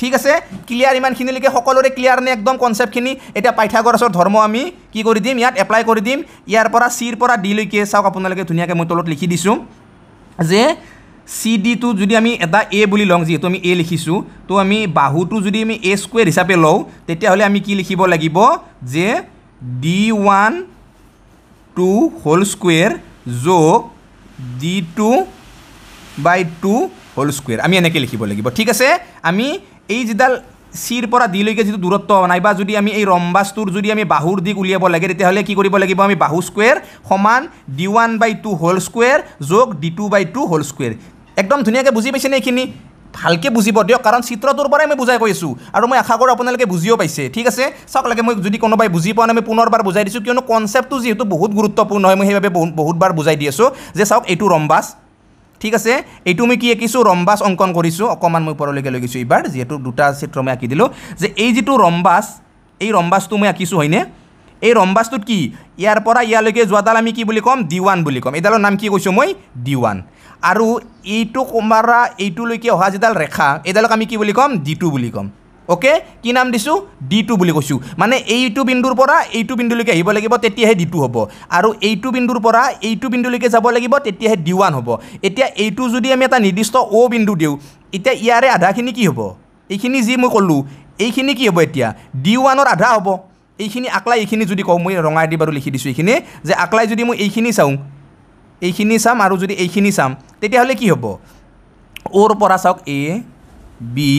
ঠিক আছে ক্লিয়াৰ ইমানখিনিলৈকে সকলোৰে ক্লিয়াৰ নে একদম কনচেপ্টখিনি এতিয়া পাইথাগৰাছৰ ধৰ্ম আমি কি কৰি দিম ইয়াত এপ্লাই কৰি দিম ইয়াৰ পৰা চিৰ পৰা ডি লৈকে চাওক আপোনালোকে ধুনীয়াকৈ মই তলত লিখি দিছোঁ যে চি ডিটো যদি আমি এটা এ বুলি লওঁ যিহেতু আমি এ লিখিছোঁ তো আমি বাহুটো যদি আমি এ স্কুৱেৰ হিচাপে লওঁ তেতিয়াহ'লে আমি কি লিখিব লাগিব যে D one two whole square যোগ D two by two whole square আমি এনেকৈ লিখিব লাগিব ঠিক আছে আমি এই যিডাল চিৰ পৰা দিলৈকে যিটো দূৰত্ব নাইবা যদি আমি এই ৰম্বাছটোৰ যদি আমি বাহুৰ দিশ উলিয়াব লাগে তেতিয়াহ'লে কি কৰিব লাগিব আমি বাহু স্কুৱেৰ সমান D one by two whole square যোগ D two by two whole square একদম ধুনীয়াকৈ বুজি পাইছেনে এইখিনি ভালকৈ বুজিব দিয়ক কাৰণ চিত্ৰটোৰ পৰাই মই বুজাই কৈ কৈছোঁ আৰু মই আশা কৰোঁ আপোনালোকে বুজিও পাইছে ঠিক আছে চাওক লাগে মই যদি কোনোবাই বুজি পোৱা নাই মই পুনৰবাৰ বুজাই দিছোঁ কিয়নো কনচেপ্টটো যিহেতু বহুত গুৰুত্বপূৰ্ণ হয় মই সেইবাবে বহুত বহুতবাৰ বুজাই দি আছোঁ যে চাওক এইটো ৰম্বাচ ঠিক আছে এইটো মই কি আঁকিছোঁ ৰম্বাচ অংকন কৰিছোঁ অকণমান মই ওপৰলৈকে লৈ গৈছোঁ এইবাৰ যিহেতু দুটা চিত্ৰ মই আঁকি দিলোঁ যে এই যিটো ৰম্বাচ এই ৰম্বাচটো মই আঁকিছোঁ হয়নে এই ৰম্বাছটোত কি ইয়াৰ পৰা ইয়ালৈকে যোৱাডাল আমি কি বুলি ক'ম ডিৱান বুলি ক'ম এইডালৰ নাম কি কৈছোঁ মই ডিৱান আৰু এইটো কোমাৰা এইটোলৈকে অহা যিডাল ৰেখা এইডালক আমি কি বুলি ক'ম ডি টু বুলি ক'ম অ'কে কি নাম দিছোঁ ডি টু বুলি কৈছোঁ মানে এইটো বিন্দুৰ পৰা এইটো বিন্দুলৈকে আহিব লাগিব তেতিয়াহে ডি টু হ'ব আৰু এইটো বিন্দুৰ পৰা এইটো বিন্দুলৈকে যাব লাগিব তেতিয়াহে ডি ওৱান হ'ব এতিয়া এইটো যদি আমি এটা নিৰ্দিষ্ট অ' বিন্দু দিওঁ এতিয়া ইয়াৰে আধাখিনি কি হ'ব এইখিনি যি মই ক'লোঁ এইখিনি কি হ'ব এতিয়া ডি ওৱানৰ আধা হ'ব এইখিনি আকলাই এইখিনি যদি কওঁ মই ৰঙাই দি বাৰু লিখি দিছোঁ এইখিনি যে আকলাই যদি মই এইখিনি চাওঁ এইখিনি চাম আৰু যদি এইখিনি চাম তেতিয়াহ'লে কি হ'ব অ'ৰ পৰা চাওক এ বি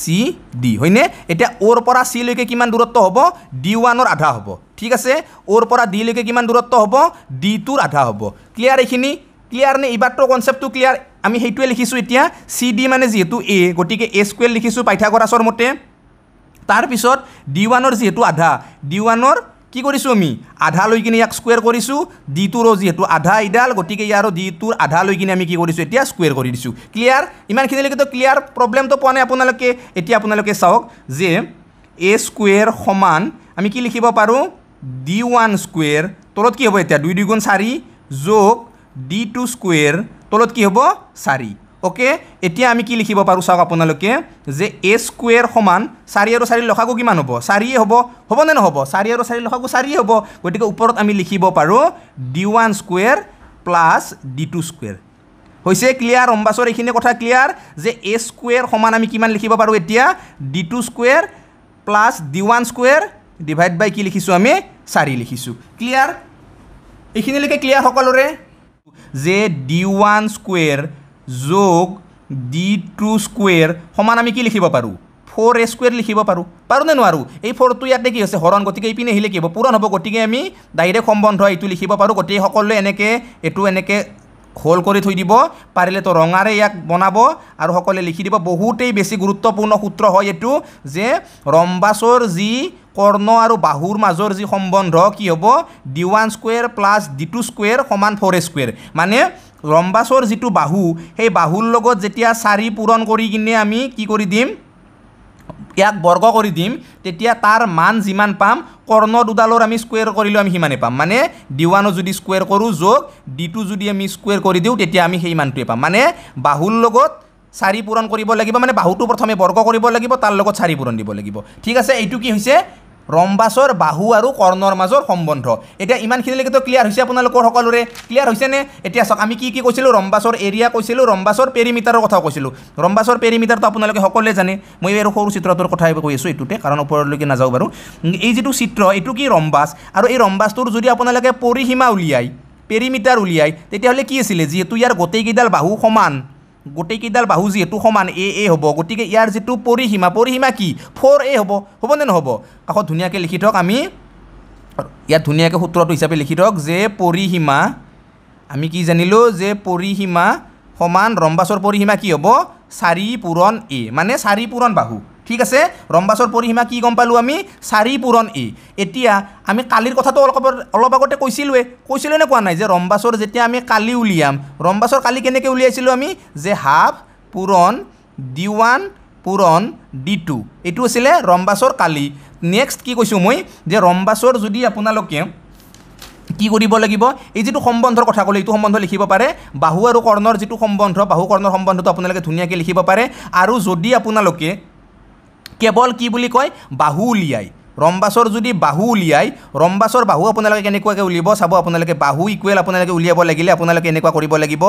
চি ডি হয়নে এতিয়া অ'ৰ পৰা চিলৈকে কিমান দূৰত্ব হ'ব ডি ওৱানৰ আধা হ'ব ঠিক আছে অ'ৰ পৰা ডিলৈকে কিমান দূৰত্ব হ'ব ডি টুৰ আধা হ'ব ক্লিয়াৰ এইখিনি ক্লিয়াৰ নে এইবাৰটো কনচেপ্টটো ক্লিয়াৰ আমি সেইটোৱে লিখিছোঁ এতিয়া চি ডি মানে যিহেতু এ গতিকে এ স্কুৱেৰ লিখিছোঁ পাইথাগৰাছৰ মতে তাৰ পিছত ডি ওৱানৰ যিহেতু আধা ডি ওৱানৰ কি কৰিছোঁ আমি আধা লৈ কিনে ইয়াক স্কুৱেৰ কৰিছোঁ ডি ডিটোৰো যিহেতু আধা এইডাল গতিকে ইয়াৰো টুৰ আধা লৈ কিনে আমি কি কৰিছোঁ এতিয়া স্কুৱেৰ কৰি দিছোঁ ক্লিয়াৰ ইমানখিনিলৈকেতো ক্লিয়াৰ প্ৰব্লেমটো পোৱা নাই আপোনালোকে এতিয়া আপোনালোকে চাওক যে এ স্কুৱেৰ সমান আমি কি লিখিব পাৰোঁ ডি ওৱান স্কুৱেৰ তলত কি হ'ব এতিয়া দুই দুইগুণ চাৰি যোগ ডি টু স্কুৱেৰ তলত কি হ'ব চাৰি অ'কে এতিয়া আমি কি লিখিব পাৰোঁ চাওক আপোনালোকে যে এ স্কুৱেৰ সমান চাৰি আৰু চাৰি লখাকো কিমান হ'ব চাৰিয়ে হ'ব হ'বনে নহ'ব চাৰি আৰু চাৰি লখাকো চাৰিয়ে হ'ব গতিকে ওপৰত আমি লিখিব পাৰোঁ D one square plus D two square হৈছে ক্লিয়াৰ অম্বাছৰ এইখিনি কথা ক্লিয়াৰ যে এ স্কুৱেৰ সমান আমি কিমান লিখিব পাৰোঁ এতিয়া D two square plus D one square divide by কি লিখিছোঁ আমি চাৰি লিখিছোঁ ক্লিয়াৰ এইখিনিলৈকে ক্লিয়াৰ সকলোৰে যে ডি ওৱান স্কুৱেৰ যোগ ডি টু স্কুৱেৰ সমান আমি কি লিখিব পাৰোঁ ফ'ৰ এ স্কুৱেৰ লিখিব পাৰোঁ পাৰোঁনে নোৱাৰোঁ এই ফ'ৰটো ইয়াতে কি হৈছে হৰণ গতিকে এইপিনে আহিলে কি হ'ব পূৰণ হ'ব গতিকে আমি ডাইৰেক্ট সম্বন্ধ এইটো লিখিব পাৰোঁ গতিকে সকলোৱে এনেকৈ এইটো এনেকৈ হ'ল কৰি থৈ দিব পাৰিলেতো ৰঙাৰে ইয়াক বনাব আৰু সকলোৱে লিখি দিব বহুতেই বেছি গুৰুত্বপূৰ্ণ সূত্ৰ হয় এইটো যে ৰম্বাছৰ যি কৰ্ণ আৰু বাহুৰ মাজৰ যি সম্বন্ধ কি হ'ব D one square plus D two square সমান ফ'ৰ এ স্কুৱেৰ মানে লম্বাছৰ যিটো বাহু সেই বাহুৰ লগত যেতিয়া চাৰি পূৰণ কৰি কিনে আমি কি কৰি দিম ইয়াক বৰ্গ কৰি দিম তেতিয়া তাৰ মান যিমান পাম কৰ্ণ দুডালৰ আমি স্কুৱেৰ কৰিলেও আমি সিমানেই পাম মানে ডি ওৱানৰ যদি স্কুৱেৰ কৰোঁ যোগ ডি টু যদি আমি স্কুৱেৰ কৰি দিওঁ তেতিয়া আমি সেই মানটোৱে পাম মানে বাহুৰ লগত চাৰি পূৰণ কৰিব লাগিব মানে বাহুটো প্ৰথমে বৰ্গ কৰিব লাগিব তাৰ লগত চাৰি পূৰণ দিব লাগিব ঠিক আছে এইটো কি হৈছে ৰম্বাছৰ বাহু আৰু কৰ্ণৰ মাজৰ সম্বন্ধ এতিয়া ইমানখিনিলৈকেতো ক্লিয়াৰ হৈছে আপোনালোকৰ সকলোৰে ক্লিয়াৰ হৈছেনে এতিয়া চাওক আমি কি কি কৈছিলোঁ ৰম্বাছৰ এৰিয়া কৈছিলোঁ ৰম্বাছৰ পেৰিমিটাৰৰ কথাও কৈছিলোঁ ৰম্বাছৰ পেৰিমিটাৰটো আপোনালোকে সকলোৱে জানে মই এই সৰু চিত্ৰটোৰ কথাই কৈ আছোঁ এইটোতে কাৰণ ওপৰলৈকে নাযাওঁ বাৰু এই যিটো চিত্ৰ এইটো কি ৰম্বাছ আৰু এই ৰম্বাছটোৰ যদি আপোনালোকে পৰিসীমা উলিয়াই পেৰিমিটাৰ উলিয়াই তেতিয়াহ'লে কি আছিলে যিহেতু ইয়াৰ গোটেইকেইডাল বাহু সমান গোটেইকেইডাল বাহু যিহেতু সমান এ এ হ'ব গতিকে ইয়াৰ যিটো পৰিসীমা পৰিসীমা কি ফ'ৰ এ হ'ব হ'বনে নহ'ব কাষত ধুনীয়াকৈ লিখি থওক আমি ইয়াত ধুনীয়াকৈ সূত্ৰটো হিচাপে লিখি থওক যে পৰিসীমা আমি কি জানিলোঁ যে পৰিসীমা সমান ৰম্বাছৰ পৰিসীমা কি হ'ব চাৰি পূৰণ এ মানে চাৰি পূৰণ বাহু ঠিক আছে ৰম্বাছৰ পৰিসীমা কি গম পালোঁ আমি চাৰি পূৰণ ই এতিয়া আমি কালিৰ কথাটো অলপ অলপ আগতে কৈছিলোঁৱে নে কোৱা নাই যে ৰম্বাছৰ যেতিয়া আমি কালি উলিয়াম ৰম্বাছৰ কালি কেনেকৈ উলিয়াইছিলোঁ আমি যে হাফ পূৰণ ডি ওৱান পূৰণ ডি টু এইটো আছিলে ৰম্বাছৰ কালি নেক্সট কি কৈছোঁ মই যে ৰম্বাছৰ যদি আপোনালোকে কি কৰিব লাগিব এই যিটো সম্বন্ধৰ কথা ক'লে এইটো সম্বন্ধ লিখিব পাৰে বাহু আৰু কৰ্ণৰ যিটো সম্বন্ধ বাহু কৰ্ণৰ সম্বন্ধটো আপোনালোকে ধুনীয়াকৈ লিখিব পাৰে আৰু যদি আপোনালোকে কেৱল কি বুলি কয় বাহু উলিয়াই ৰম্বাছৰ যদি বাহু উলিয়াই ৰম্বাছৰ বাহু আপোনালোকে কেনেকুৱাকৈ উলিয়াব চাব আপোনালোকে বাহু ইকুৱেল আপোনালোকে উলিয়াব লাগিলে আপোনালোকে এনেকুৱা কৰিব লাগিব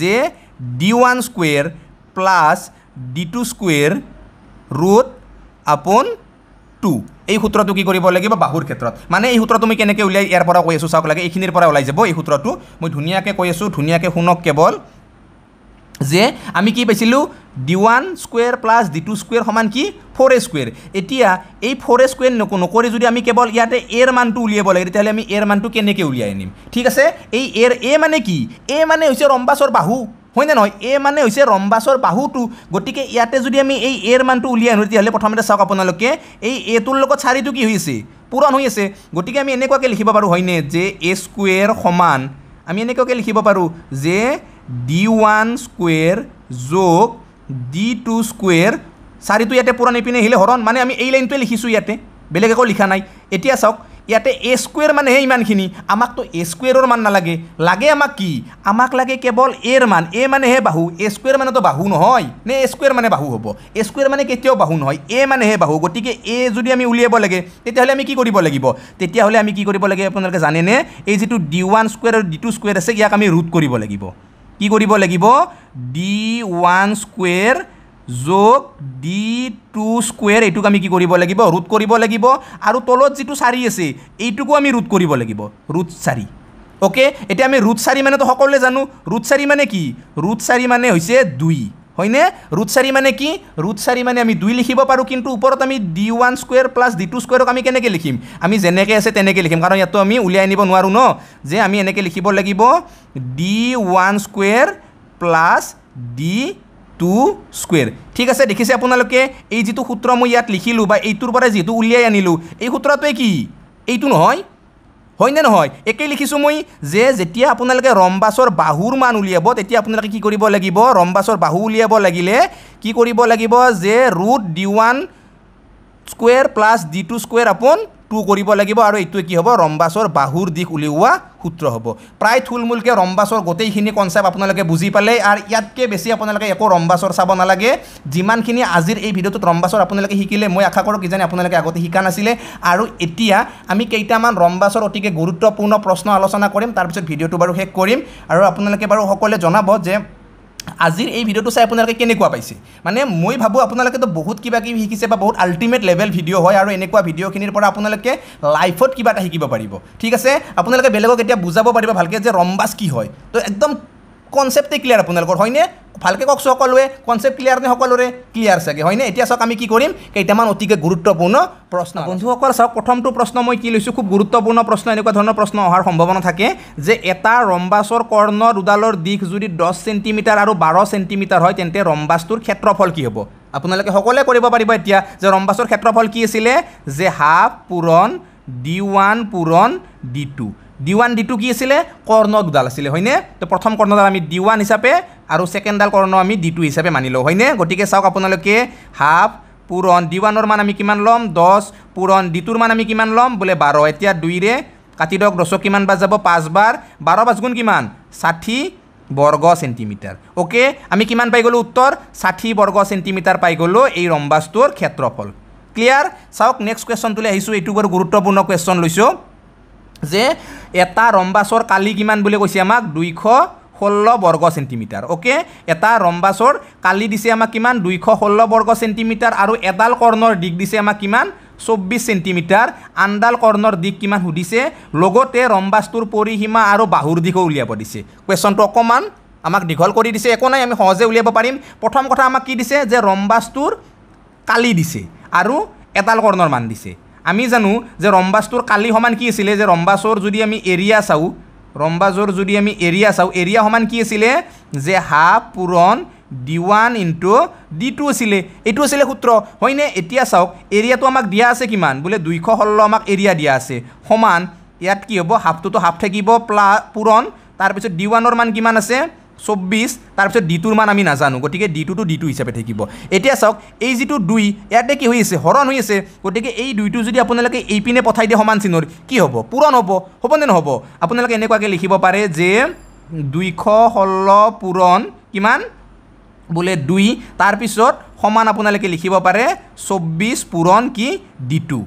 যে D one square plus D two square root upon two এই সূত্ৰটো কি কৰিব লাগিব বাহুৰ ক্ষেত্ৰত মানে এই সূত্ৰটো মই কেনেকৈ উলিয়াই ইয়াৰ পৰা কৈ আছোঁ চাওক লাগে এইখিনিৰ পৰা ওলাই যাব এই সূত্ৰটো মই ধুনীয়াকৈ কৈ আছোঁ ধুনীয়াকৈ শুনক কেৱল যে আমি কি পাইছিলোঁ D one square plus D two square সমান কি ফ'ৰ এ স্কুৱেৰ এতিয়া এই ফ'ৰ এ স্কুৱেৰ নক নকৰি যদি আমি কেৱল ইয়াতে এৰ মানটো উলিয়াব লাগে তেতিয়াহ'লে আমি এৰ মানটো কেনেকৈ উলিয়াই আনিম ঠিক আছে এই এৰ এ মানে কি এ মানে হৈছে ৰম্বাছৰ বাহু হয়নে নহয় এ মানে হৈছে ৰম্বাছৰ বাহুটো গতিকে ইয়াতে যদি আমি এই এৰ মানটো উলিয়াই আনো তেতিয়াহ'লে প্ৰথমতে চাওক আপোনালোকে এই এটোৰ লগত চাৰিটো কি হৈ আছে পূৰণ হৈ আছে গতিকে আমি এনেকুৱাকৈ লিখিব পাৰোঁ হয়নে যে এ স্কুৱেৰ সমান আমি এনেকুৱাকৈ লিখিব পাৰোঁ যে ডি ওৱান স্কুৱেৰ যোগ ডি টু স্কুৱেৰ চাৰিটো ইয়াতে পুৰণি পিনে আহিলে হৰণ মানে আমি এই লাইনটোৱে লিখিছোঁ ইয়াতে বেলেগ একো লিখা নাই এতিয়া চাওক ইয়াতে এ স্কুৱেৰ মানেহে ইমানখিনি আমাকতো এ স্কুৱেৰৰ মান নালাগে লাগে আমাক কি আমাক লাগে কেৱল এৰ মান এ মানেহে বাহু এ স্কুৱেৰ মানেতো বাহু নহয় নে এ স্কুৱেৰ মানে বাহু হ'ব এ স্কুৱেৰ মানে কেতিয়াও বাহু নহয় এ মানেহে বাহু গতিকে এ যদি আমি উলিয়াব লাগে তেতিয়াহ'লে আমি কি কৰিব লাগিব তেতিয়াহ'লে আমি কি কৰিব লাগে আপোনালোকে জানেনে এই যিটো ডি ওৱান স্কুৱেৰ আৰু ডি টু স্কুৱেৰ আছে ইয়াক আমি ৰোধ কৰিব লাগিব কি কৰিব লাগিব ডি ওৱান স্কুৱেৰ যোগ ডি টু স্কুৱেৰ এইটোক আমি কি কৰিব লাগিব ৰোধ কৰিব লাগিব আৰু তলত যিটো চাৰি আছে এইটোকো আমি ৰোধ কৰিব লাগিব ৰোট চাৰি অ'কে এতিয়া আমি ৰোট চাৰি মানেতো সকলোৱে জানো ৰোট চাৰি মানে কি ৰোট চাৰি মানে হৈছে দুই হয়নে ৰুট চাৰি মানে কি ৰুট চাৰি মানে আমি দুই লিখিব পাৰোঁ কিন্তু ওপৰত আমি D one square plus D two স্কুৱেৰক আমি কেনেকৈ লিখিম আমি যেনেকৈ আছে তেনেকৈ লিখিম কাৰণ ইয়াতো আমি উলিয়াই আনিব নোৱাৰোঁ ন যে আমি এনেকৈ লিখিব লাগিব D one square plus D two square ঠিক আছে দেখিছে আপোনালোকে এই যিটো সূত্ৰ মই ইয়াত লিখিলোঁ বা এইটোৰ পৰাই যিহেতু উলিয়াই আনিলোঁ এই সূত্ৰটোৱে কি এইটো নহয় হয়নে নহয় একেই লিখিছোঁ মই যে যেতিয়া আপোনালোকে ৰম্বাছৰ বাহুৰ মান উলিয়াব তেতিয়া আপোনালোকে কি কৰিব লাগিব ৰম্বাছৰ বাহু উলিয়াব লাগিলে কি কৰিব লাগিব যে root D one square plus D two square upon two কৰিব লাগিব আৰু এইটোৱে কি হ'ব ৰম্বাছৰ বাহুৰ দিশ উলিওৱা সূত্ৰ হ'ব প্ৰায় থুলমূলকৈ ৰম্বাছৰ গোটেইখিনি কনচেপ্ট আপোনালোকে বুজি পালে আৰু ইয়াতকৈ বেছি আপোনালোকে একো ৰম্বাছৰ চাব নালাগে যিমানখিনি আজিৰ এই ভিডিঅ'টোত ৰম্বাছৰ আপোনালোকে শিকিলে মই আশা কৰোঁ কিজানি আপোনালোকে আগতে শিকা নাছিলে আৰু এতিয়া আমি কেইটামান ৰম্বাছৰ অতিকৈ গুৰুত্বপূৰ্ণ প্ৰশ্ন আলোচনা কৰিম তাৰপিছত ভিডিঅ'টো বাৰু শেষ কৰিম আৰু আপোনালোকে বাৰু সকলোৱে জনাব যে আজিৰ এই ভিডিঅ'টো চাই আপোনালোকে কেনেকুৱা পাইছে মানে মই ভাবোঁ আপোনালোকেতো বহুত কিবা কিবি শিকিছে বা বহুত আল্টিমেট লেভেল ভিডিঅ' হয় আৰু এনেকুৱা ভিডিঅ'খিনিৰ পৰা আপোনালোকে লাইফত কিবা এটা শিকিব পাৰিব ঠিক আছে আপোনালোকে বেলেগক এতিয়া বুজাব পাৰিব ভালকৈ যে ৰম্বাছ কি হয় তো একদম কনচেপ্টেই ক্লিয়াৰ আপোনালোকৰ হয়নে ভালকৈ কওকচোন সকলোৱে কনচেপ্ট ক্লিয়াৰ নে সকলোৰে ক্লিয়াৰ চাগে হয়নে এতিয়া চাওক আমি কি কৰিম কেইটামান অতিকে গুৰুত্বপূৰ্ণ প্ৰশ্ন বন্ধুসকল চাওক প্ৰথমটো প্ৰশ্ন মই কি লৈছোঁ খুব গুৰুত্বপূৰ্ণ প্ৰশ্ন এনেকুৱা ধৰণৰ প্ৰশ্ন অহাৰ সম্ভাৱনা থাকে যে এটা ৰম্বাছৰ কৰ্ণৰ দুডালৰ দিশ যদি দহ চেণ্টিমিটাৰ আৰু বাৰ চেণ্টিমিটাৰ হয় তেন্তে ৰম্বাছটোৰ ক্ষেত্ৰফল কি হ'ব আপোনালোকে সকলোৱে কৰিব পাৰিব এতিয়া যে ৰম্বাছৰ ক্ষেত্ৰফল কি আছিলে যে হাফ পূৰণ ডি ওৱান পূৰণ ডি টু ডি ডিৱান ডিটো কি আছিলে কৰ্ণ দুডাল আছিলে হয়নে তো প্ৰথম কৰ্ণডাল আমি ডি ডিৱান হিচাপে আৰু ছেকেণ্ডডাল কৰ্ণ আমি ডি টু হিচাপে মানি লওঁ হয়নে গতিকে চাওক আপোনালোকে হাফ পূৰণ ওৱানৰ মান আমি কিমান ল'ম দহ পূৰণ ডিটোৰ মান আমি কিমান ল'ম বোলে বাৰ এতিয়া দুইৰে কাটি দিয়ক দহক কিমান বাজ যাব পাঁচ বাৰ বাৰ পাঁচ গুণ কিমান ষাঠি বৰ্গ চেণ্টিমিটাৰ অ'কে আমি কিমান পাই গ'লোঁ উত্তৰ ষাঠি বৰ্গ চেণ্টিমিটাৰ পাই গ'লোঁ এই ৰম্বাছটোৰ ক্ষেত্ৰফল ক্লিয়াৰ চাওক নেক্সট কুৱেশ্যনটোলৈ আহিছোঁ এইটো বৰ গুৰুত্বপূৰ্ণ কুৱেশ্যন লৈছোঁ যে এটা ৰম্বাছৰ কালি কিমান বুলি কৈছে আমাক দুইশ ষোল্ল বৰ্গ চেণ্টিমিটাৰ অ'কে এটা ৰম্বাছৰ কালি দিছে আমাক কিমান দুইশ ষোল্ল বৰ্গ চেণ্টিমিটাৰ আৰু এডাল কৰ্ণৰ দিশ দিছে আমাক কিমান চৌব্বিছ চেণ্টিমিটাৰ আনডাল কৰ্ণৰ দিশ কিমান সুধিছে লগতে ৰম্বাছটোৰ পৰিসীমা আৰু বাহুৰ দিশো উলিয়াব দিছে কুৱেশ্যনটো অকণমান আমাক দীঘল কৰি দিছে একো নাই আমি সহজে উলিয়াব পাৰিম প্ৰথম কথা আমাক কি দিছে যে ৰম্বাছটোৰ কালি দিছে আৰু এডাল কৰ্ণৰ মান দিছে আমি জানো যে ৰম্বাছটোৰ কালি সমান কি আছিলে যে ৰম্বাছৰ যদি আমি এৰিয়া চাওঁ ৰম্বাছৰ যদি আমি এৰিয়া চাওঁ এৰিয়া সমান কি আছিলে যে হাফ পূৰণ D one into D two আছিলে এইটো আছিলে সূত্ৰ হয়নে এতিয়া চাওক এৰিয়াটো আমাক দিয়া আছে কিমান বোলে দুইশ ষোল্ল আমাক এৰিয়া দিয়া আছে সমান ইয়াত কি হ'ব হাফটোতো হাফ থাকিব প্লা পূৰণ তাৰপিছত ডি ওৱানৰ মান কিমান আছে চৌব্বিছ তাৰপিছত ডিটোৰ মান আমি নাজানো গতিকে ডিটোটো ডিটো হিচাপে থাকিব এতিয়া চাওক এই যিটো দুই ইয়াতে কি হৈ আছে হৰণ হৈ আছে গতিকে এই দুইটো যদি আপোনালোকে এইপিনে পঠাই দিয়ে সমান চিনৰ কি হ'ব পূৰণ হ'ব হ'বনে নহ'ব আপোনালোকে এনেকুৱাকৈ লিখিব পাৰে যে দুইশ ষোল্ল পূৰণ কিমান বোলে দুই তাৰপিছত সমান আপোনালোকে লিখিব পাৰে চৌব্বিছ পূৰণ কি ডি ডিটো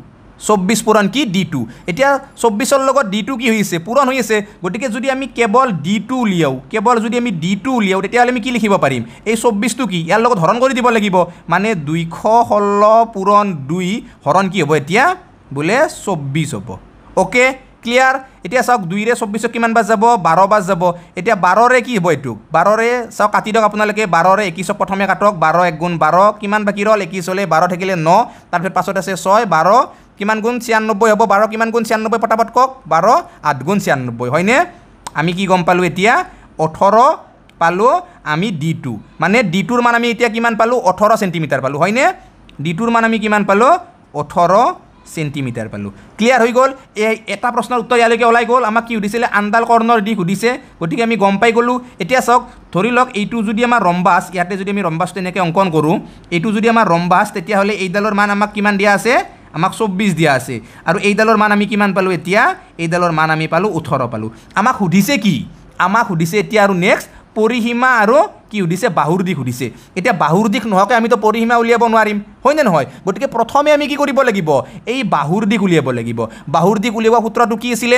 চৌব্বিছ পূৰণ কি ডি টু এতিয়া চৌব্বিছৰ লগত ডি টু কি হৈছে পূৰণ হৈ আছে গতিকে যদি আমি কেৱল ডি টু উলিয়াওঁ কেৱল যদি আমি ডি টু উলিয়াওঁ তেতিয়াহ'লে আমি কি লিখিব পাৰিম এই চৌব্বিছটো কি ইয়াৰ লগত হৰণ কৰি দিব লাগিব মানে দুইশ ষোল্ল পূৰণ দুই হৰণ কি হ'ব এতিয়া বোলে চৌব্বিছ হ'ব অ'কে ক্লিয়াৰ এতিয়া চাওক দুইৰে চৌব্বিছত কিমান বাজ যাব বাৰ বাজ যাব এতিয়া বাৰৰে কি হ'ব এইটোক বাৰৰে চাওক কাটি দিয়ক আপোনালোকে বাৰৰে একৈছক প্ৰথমে কাটক বাৰ এক গুণ বাৰ কিমান বাকী ৰ'ল একৈছ হ'লে বাৰ থাকিলে ন তাৰপিছত পাছত আছে ছয় বাৰ কিমান গুণ ছিয়ান্নব্বৈ হ'ব বাৰ কিমান গুণ ছিয়ান্নব্বৈ পটাপট কওক বাৰ আঠ গুণ ছিয়ান্নব্বৈ হয়নে আমি কি গম পালোঁ এতিয়া ওঠৰ পালোঁ আমি ডি টু মানে ডি টুৰ মান আমি এতিয়া কিমান পালোঁ ওঠৰ চেণ্টিমিটাৰ পালোঁ হয়নে ডি টুৰ মান আমি কিমান পালোঁ ওঠৰ চেণ্টিমিটাৰ পালোঁ ক্লিয়াৰ হৈ গ'ল এই এটা প্ৰশ্নৰ উত্তৰ ইয়ালৈকে ওলাই গ'ল আমাক কি সুধিছিলে আণ্ডাল কৰ্ণৰ দিশ সুধিছে গতিকে আমি গম পাই গ'লোঁ এতিয়া চাওক ধৰি লওক এইটো যদি আমাৰ ৰম্বাছ ইয়াতে যদি আমি ৰম্বাছটো এনেকৈ অংকন কৰোঁ এইটো যদি আমাৰ ৰম্বাছ তেতিয়াহ'লে এইডালৰ মান আমাক কিমান দিয়া আছে আমাক চৌব্বিছ দিয়া আছে আৰু এইডালৰ মান আমি কিমান পালোঁ এতিয়া এইডালৰ মান আমি পালোঁ ওঠৰ পালোঁ আমাক সুধিছে কি আমাক সুধিছে এতিয়া আৰু নেক্সট পৰিসীমা আৰু কি সুধিছে বাহুৰ দিশ সুধিছে এতিয়া বাহুৰ দিশ নোহোৱাকৈ আমিতো পৰিসীমা উলিয়াব নোৱাৰিম হয়নে নহয় গতিকে প্ৰথমে আমি কি কৰিব লাগিব এই বাহুৰ দিশ উলিয়াব লাগিব বাহুৰ দিশ উলিওৱা সূত্ৰটো কি আছিলে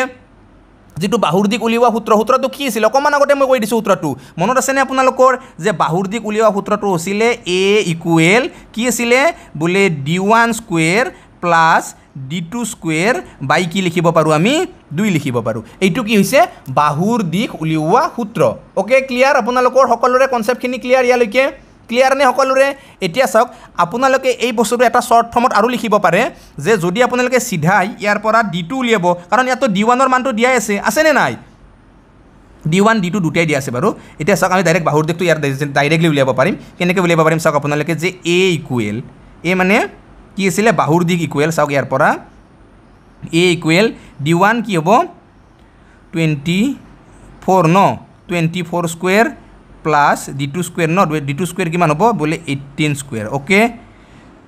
যিটো বাহুৰ দিশ উলিওৱা সূত্ৰ সূত্ৰটো কি আছিলে অকণমান আগতে মই কৈ দিছোঁ সূত্ৰটো মনত আছেনে আপোনালোকৰ যে বাহুৰ দিশ উলিওৱা সূত্ৰটো আছিলে এ ইকুৱেল কি আছিলে বোলে D one square plus D two square by কি লিখিব পাৰোঁ আমি দুই লিখিব পাৰোঁ এইটো কি হৈছে বাহুৰ দিশ উলিওৱা সূত্ৰ অ'কে ক্লিয়াৰ আপোনালোকৰ সকলোৰে কনচেপ্টখিনি ক্লিয়াৰ ইয়ালৈকে ক্লিয়াৰ নে সকলোৰে এতিয়া চাওক আপোনালোকে এই বস্তুটো এটা শ্বৰ্ট ফৰ্মত আৰু লিখিব পাৰে যে যদি আপোনালোকে চিধাই ইয়াৰ পৰা ডি টু উলিয়াব কাৰণ ইয়াততো ডি ওৱানৰ মানটো দিয়াই আছে আছেনে নাই ডি ওৱান ডি টু দুটাই দিয়া আছে বাৰু এতিয়া চাওক আমি ডাইৰেক্ট বাহুৰ দিশটো ইয়াৰ ডাইৰেক্টলি উলিয়াব পাৰিম কেনেকৈ উলিয়াব পাৰিম চাওক আপোনালোকে যে এ ইকুৱেল এ মানে কি আছিলে বাহুৰ দিশ ইকুৱেল চাওক ইয়াৰ পৰা এ ইকুৱেল ডি ওৱান কি হ'ব টুৱেণ্টি ফ'ৰ ন twenty four square plus D two square ন ডি টু স্কুৱেৰ কিমান হ'ব বোলে এইটিন স্কুৱেৰ অ'কে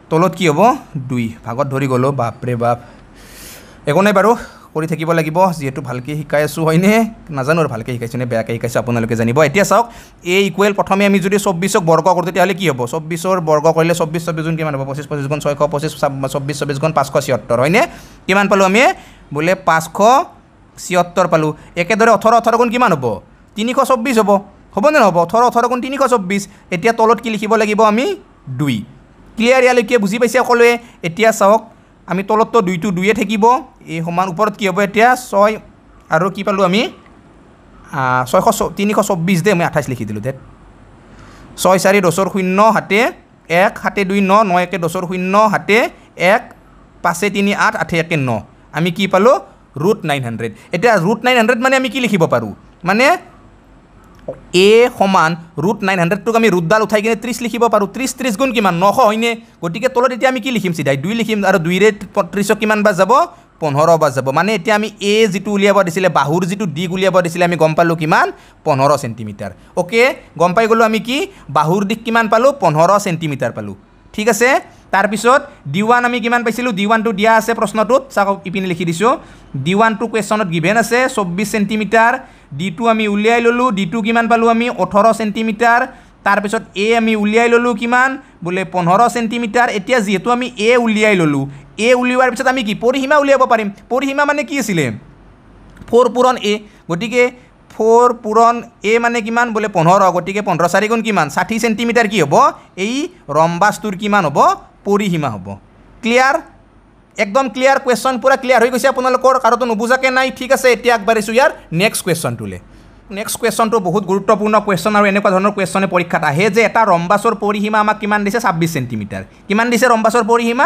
তলত কি হ'ব দুই ভাগত ধৰি গ'লোঁ বাপৰে বাপ একো নাই বাৰু কৰি থাকিব লাগিব যিহেতু ভালকৈ শিকাই আছোঁ হয়নে নাজানো আৰু ভালকৈ শিকাইছোঁনে বেয়াকৈ শিকাইছোঁ আপোনালোকে জানিব এতিয়া চাওক এই ইকুৱেল প্ৰথমে আমি যদি চৌব্বিছক বৰ্গ কৰোঁ তেতিয়াহ'লে কি হ'ব চৌব্বিছৰ বৰ্গ কৰিলে চৌব্বিছ চৌব্বিছজন কিমান হ'ব পঁচিছ পঁচিছগুণ ছয়শ পঁচিছ চৌব্বিছ চৌব্বিছগুণ পাঁচশ ছিয়ত্তৰ হয়নে কিমান পালোঁ আমি বোলে পাঁচশ ছিয়ত্তৰ পালোঁ একেদৰে ওঠৰ ওঠৰ গুণ কিমান হ'ব তিনিশ চৌব্বিছ হ'ব হ'বনে নহ'ব ওঠৰ ওঠৰ গুণ তিনিশ চৌব্বিছ এতিয়া তলত কি লিখিব লাগিব আমি দুই ক্লিয়াৰ ইয়ালৈকে বুজি পাইছে সকলোৱে এতিয়া চাওক আমি তলততো দুইটো দুয়ে থাকিব এই সমান ওপৰত কি হ'ব এতিয়া ছয় আৰু কি পালোঁ আমি ছয়শ তিনিশ চৌব্বিছ দেই মই আঠাইছ লিখি দিলোঁ দে ছয় চাৰি দহৰ শূন্য সাতে এক সাতে দুই ন ন একে দছৰ শূন্য সাতে এক পাঁচে তিনি আঠ আঠে একে ন আমি কি পালোঁ ৰুট নাইন হাণ্ড্ৰেড এতিয়া ৰুট নাইন হাণ্ড্ৰেড মানে আমি কি লিখিব পাৰোঁ মানে এ সমান ৰুট নাইন হাণ্ড্ৰেডটোক আমি ৰুটডাল উঠাই কিনে ত্ৰিছ লিখিব পাৰোঁ ত্ৰিছ ত্ৰিছ গুণ কিমান নশ হয়নে গতিকে তলত এতিয়া আমি কি লিখিম চিধাই দুই লিখিম আৰু দুইৰে ত্ৰিছক কিমান বাৰ যাব পোন্ধৰ বাছ যাব মানে এতিয়া আমি এ যিটো উলিয়াব দিছিলে বাহুৰ যিটো দিগ উলিয়াব দিছিলে আমি গম পালোঁ কিমান পোন্ধৰ চেণ্টিমিটাৰ অ'কে গম পাই গ'লোঁ আমি কি বাহুৰ দিগ কিমান পালোঁ পোন্ধৰ চেণ্টিমিটাৰ পালোঁ ঠিক আছে তাৰপিছত ডি ওৱান আমি কিমান পাইছিলোঁ ডি ওৱানটো দিয়া আছে প্ৰশ্নটোত চাওক ইপিনে লিখি দিছোঁ ডি ওৱানটো কুৱেশ্যনত গিভেন আছে চৌব্বিছ চেণ্টিমিটাৰ ডি টু আমি উলিয়াই ল'লোঁ ডি টু কিমান পালোঁ আমি ওঠৰ চেণ্টিমিটাৰ তাৰপিছত এ আমি উলিয়াই ল'লোঁ কিমান বোলে পোন্ধৰ চেণ্টিমিটাৰ এতিয়া যিহেতু আমি এ উলিয়াই ল'লোঁ এ উলিওৱাৰ পিছত আমি কি পৰিসীমা উলিয়াব পাৰিম পৰিসীমা মানে কি আছিলে ফ'ৰ পূৰণ এ গতিকে ফ'ৰ পূৰণ এ মানে কিমান বোলে পোন্ধৰ গতিকে পোন্ধৰ চাৰিগুণ কিমান ষাঠি চেণ্টিমিটাৰ কি হ'ব এই ৰম্বাছটোৰ কিমান হ'ব পৰিসীমা হ'ব ক্লিয়াৰ একদম ক্লিয়াৰ কুৱেশ্যন পূৰা ক্লিয়াৰ হৈ গৈছে আপোনালোকৰ কাৰোতো নুবুজাকৈ নাই ঠিক আছে এতিয়া আগবাঢ়িছোঁ ইয়াৰ নেক্সট কুৱেশ্যনটোলৈ নেক্সট কুৱেশ্যনটো বহুত গুৰুত্বপূৰ্ণ কুৱেশ্যন আৰু এনেকুৱা ধৰণৰ কুৱেশ্যনে পৰীক্ষাত আহে যে এটা ৰম্বাছৰ পৰিসীমা আমাক কিমান দিছে ছাব্বিছ চেণ্টিমিটাৰ কিমান দিছে ৰম্বাছৰ পৰিসীমা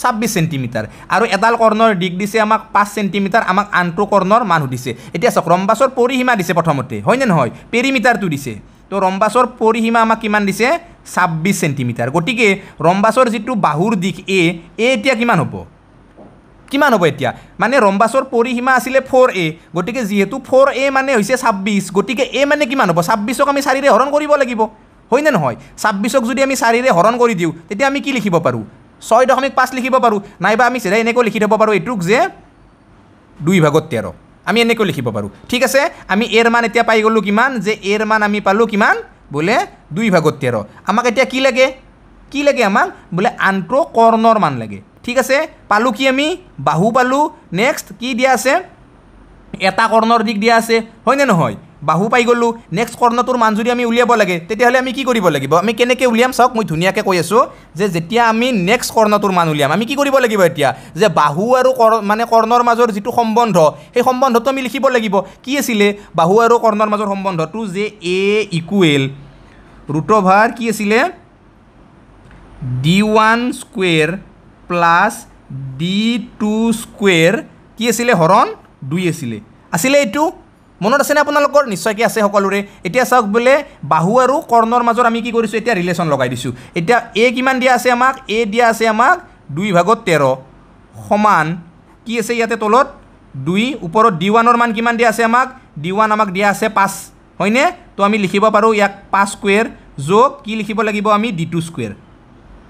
ছাব্বিছ চেণ্টিমিটাৰ আৰু এডাল কৰ্ণৰ দিগ দিছে আমাক পাঁচ চেণ্টিমিটাৰ আমাক আনটো কৰ্ণৰ মান সুধিছে এতিয়া চাওক ৰম্বাছৰ পৰিসীমা দিছে প্ৰথমতে হয়নে নহয় পেৰিমিটাৰটো দিছে তো ৰম্বাছৰ পৰিসীমা আমাক কিমান দিছে ছাব্বিছ চেণ্টিমিটাৰ গতিকে ৰম্বাছৰ যিটো বাহুৰ দিশ এ এ এতিয়া কিমান হ'ব কিমান হ'ব এতিয়া মানে ৰম্বাছৰ পৰিসীমা আছিলে ফ'ৰ এ গতিকে যিহেতু ফ'ৰ এ মানে হৈছে ছাব্বিছ গতিকে এ মানে কিমান হ'ব ছাব্বিছক আমি চাৰিৰে হৰণ কৰিব লাগিব হয়নে নহয় ছাব্বিছক যদি আমি চাৰিৰে হৰণ কৰি দিওঁ তেতিয়া আমি কি লিখিব পাৰোঁ ছয় দশমিক পাঁচ লিখিব পাৰোঁ নাইবা আমি চিধাই এনেকৈ লিখি থ'ব পাৰোঁ এইটোক যে দুই ভাগত তেৰ আমি এনেকৈ লিখিব পাৰোঁ ঠিক আছে আমি এৰ মান এতিয়া পাই গ'লোঁ কিমান যে এৰ মান আমি পালোঁ কিমান বোলে দুই ভাগত তেৰ আমাক এতিয়া কি লাগে কি লাগে আমাক বোলে আন্তঃকৰ্ণৰ মান লাগে ঠিক আছে পালোঁ কি আমি বাহু পালোঁ নেক্সট কি দিয়া আছে এটা কৰ্ণৰ দিক দিয়া আছে হয়নে নহয় বাহু পাই গ'লোঁ নেক্সট কৰ্ণটোৰ মান যদি আমি উলিয়াব লাগে তেতিয়াহ'লে আমি কি কৰিব লাগিব আমি কেনেকৈ উলিয়াম চাওক মই ধুনীয়াকৈ কৈ আছোঁ যে যেতিয়া আমি নেক্সট কৰ্ণটোৰ মান উলিয়াম আমি কি কৰিব লাগিব এতিয়া যে বাহু আৰু কৰ মানে কৰ্ণৰ মাজৰ যিটো সম্বন্ধ সেই সম্বন্ধটো আমি লিখিব লাগিব কি আছিলে বাহু আৰু কৰ্ণৰ মাজৰ সম্বন্ধটো যে এ ইকুৱেল ৰুট অভাৰ কি আছিলে d one square plus D two square কি আছিলে হৰণ দুই আছিলে আছিলে এইটো মনত আছেনে আপোনালোকৰ নিশ্চয়কৈ আছে সকলোৰে এতিয়া চাওক বোলে বাহু আৰু কৰ্ণৰ মাজত আমি কি কৰিছোঁ এতিয়া ৰিলেশ্যন লগাই দিছোঁ এতিয়া এ কিমান দিয়া আছে আমাক এ দিয়া আছে আমাক দুই ভাগত তেৰ সমান কি আছে ইয়াতে তলত দুই ওপৰত ডি ওৱানৰ মান কিমান দিয়া আছে আমাক ডি ওৱান আমাক দিয়া আছে পাঁচ হয়নে তো আমি লিখিব পাৰোঁ ইয়াক পাঁচ স্কুৱেৰ যোগ কি লিখিব লাগিব আমি ডি টু স্কুৱেৰ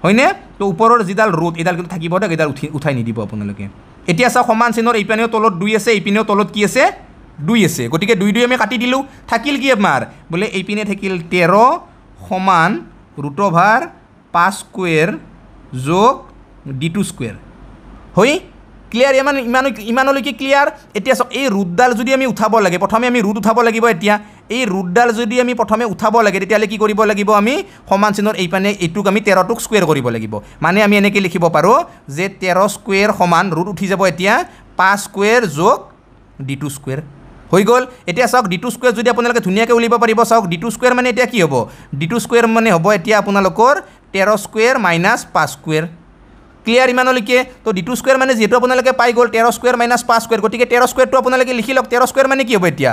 হয়নে তো ওপৰৰ যিডাল ৰ'দ এইডাল কিন্তু থাকিব দিয়ক এইডাল উঠি উঠাই নিদিব আপোনালোকে এতিয়া চাওক সমান চিনৰ ইপিনেও তলত দুই আছে ইপিনেও তলত কি আছে দুই আছে গতিকে দুই দুই আমি কাটি দিলোঁ থাকিল কি আমাৰ বোলে এইপিনে থাকিল তেৰ সমান ৰুট অভাৰ পাঁচ স্কুৱেৰ যোগ ডি টু স্কুৱেৰ হয় ক্লিয়াৰ ইমান ইমান ইমানলৈকে ক্লিয়াৰ এতিয়া চাওক এই ৰোডডাল যদি আমি উঠাব লাগে প্ৰথমে আমি ৰোড উঠাব লাগিব এতিয়া এই ৰোডডাল যদি আমি প্ৰথমে উঠাব লাগে তেতিয়াহ'লে কি কৰিব লাগিব আমি সমান চিনৰ এইপানে এইটোক আমি তেৰটোক স্কুৱেৰ কৰিব লাগিব মানে আমি এনেকৈ লিখিব পাৰোঁ যে তেৰ স্কুৱেৰ সমান ৰোড উঠি যাব এতিয়া পাঁচ স্কুৱেৰ যোগ ডি টু স্কুৱেৰ হৈ গ'ল এতিয়া চাওক ডি টু স্কুৱেৰ যদি আপোনালোকে ধুনীয়াকৈ উলিয়াব পাৰিব চাওক ডি টু স্কুৱেৰ মানে এতিয়া কি হ'ব ডি টু স্কুৱেৰ মানে হ'ব এতিয়া আপোনালোকৰ তেৰ স্কুৱেৰ মাইনাছ পাঁচ স্কুৱেৰ ক্লিয়াৰ ইমানলৈকে তো ডিটু স্কুৱেৰ মানে যিহেতু আপোনালোকে পাই গ'ল তেৰ স্কুৱেৰ মাইনাছ পাঁচ স্কুৱেৰ গতিকে তেৰ স্কুৱেৰটো আপোনালোকে লিখি লওক তেৰ স্কুৱেৰ মানে কি হ'ব এতিয়া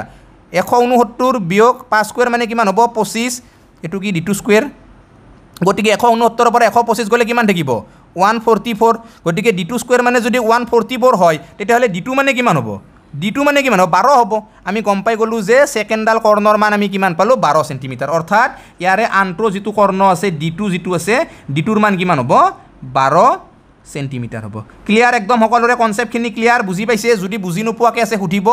এশ ঊনসত্তৰ বিয়োগ পাঁচ স্কুৱেৰ মানে কিমান হ'ব পঁচিছ এইটো কি ডিটু স্কুৱেৰ গতিকে এশ ঊনসত্তৰৰ পৰা এশ পঁচিছ গ'লে কিমান থাকিব ওৱান ফৰ্টি ফ'ৰ গতিকে ডিটু স্কুৱেৰ মানে যদি ওৱান ফৰ্টি ফ'ৰ হয় তেতিয়াহ'লে ডিটু মানে কিমান হ'ব ডিটু মানে কিমান হ'ব বাৰ হ'ব আমি গম পাই গ'লোঁ যে ছেকেণ্ডডাল কৰ্ণৰ মান আমি কিমান পালোঁ বাৰ চেণ্টিমিটাৰ অৰ্থাৎ ইয়াৰে আনটো যিটো কৰ্ণ আছে ডিটু যিটো আছে ডিটুৰ মান কিমান হ'ব বাৰ চেণ্টিমিটাৰ হ'ব ক্লিয়াৰ একদম সকলোৰে কনচেপ্টখিনি ক্লিয়াৰ বুজি পাইছে যদি বুজি নোপোৱাকৈ আছে সুধিব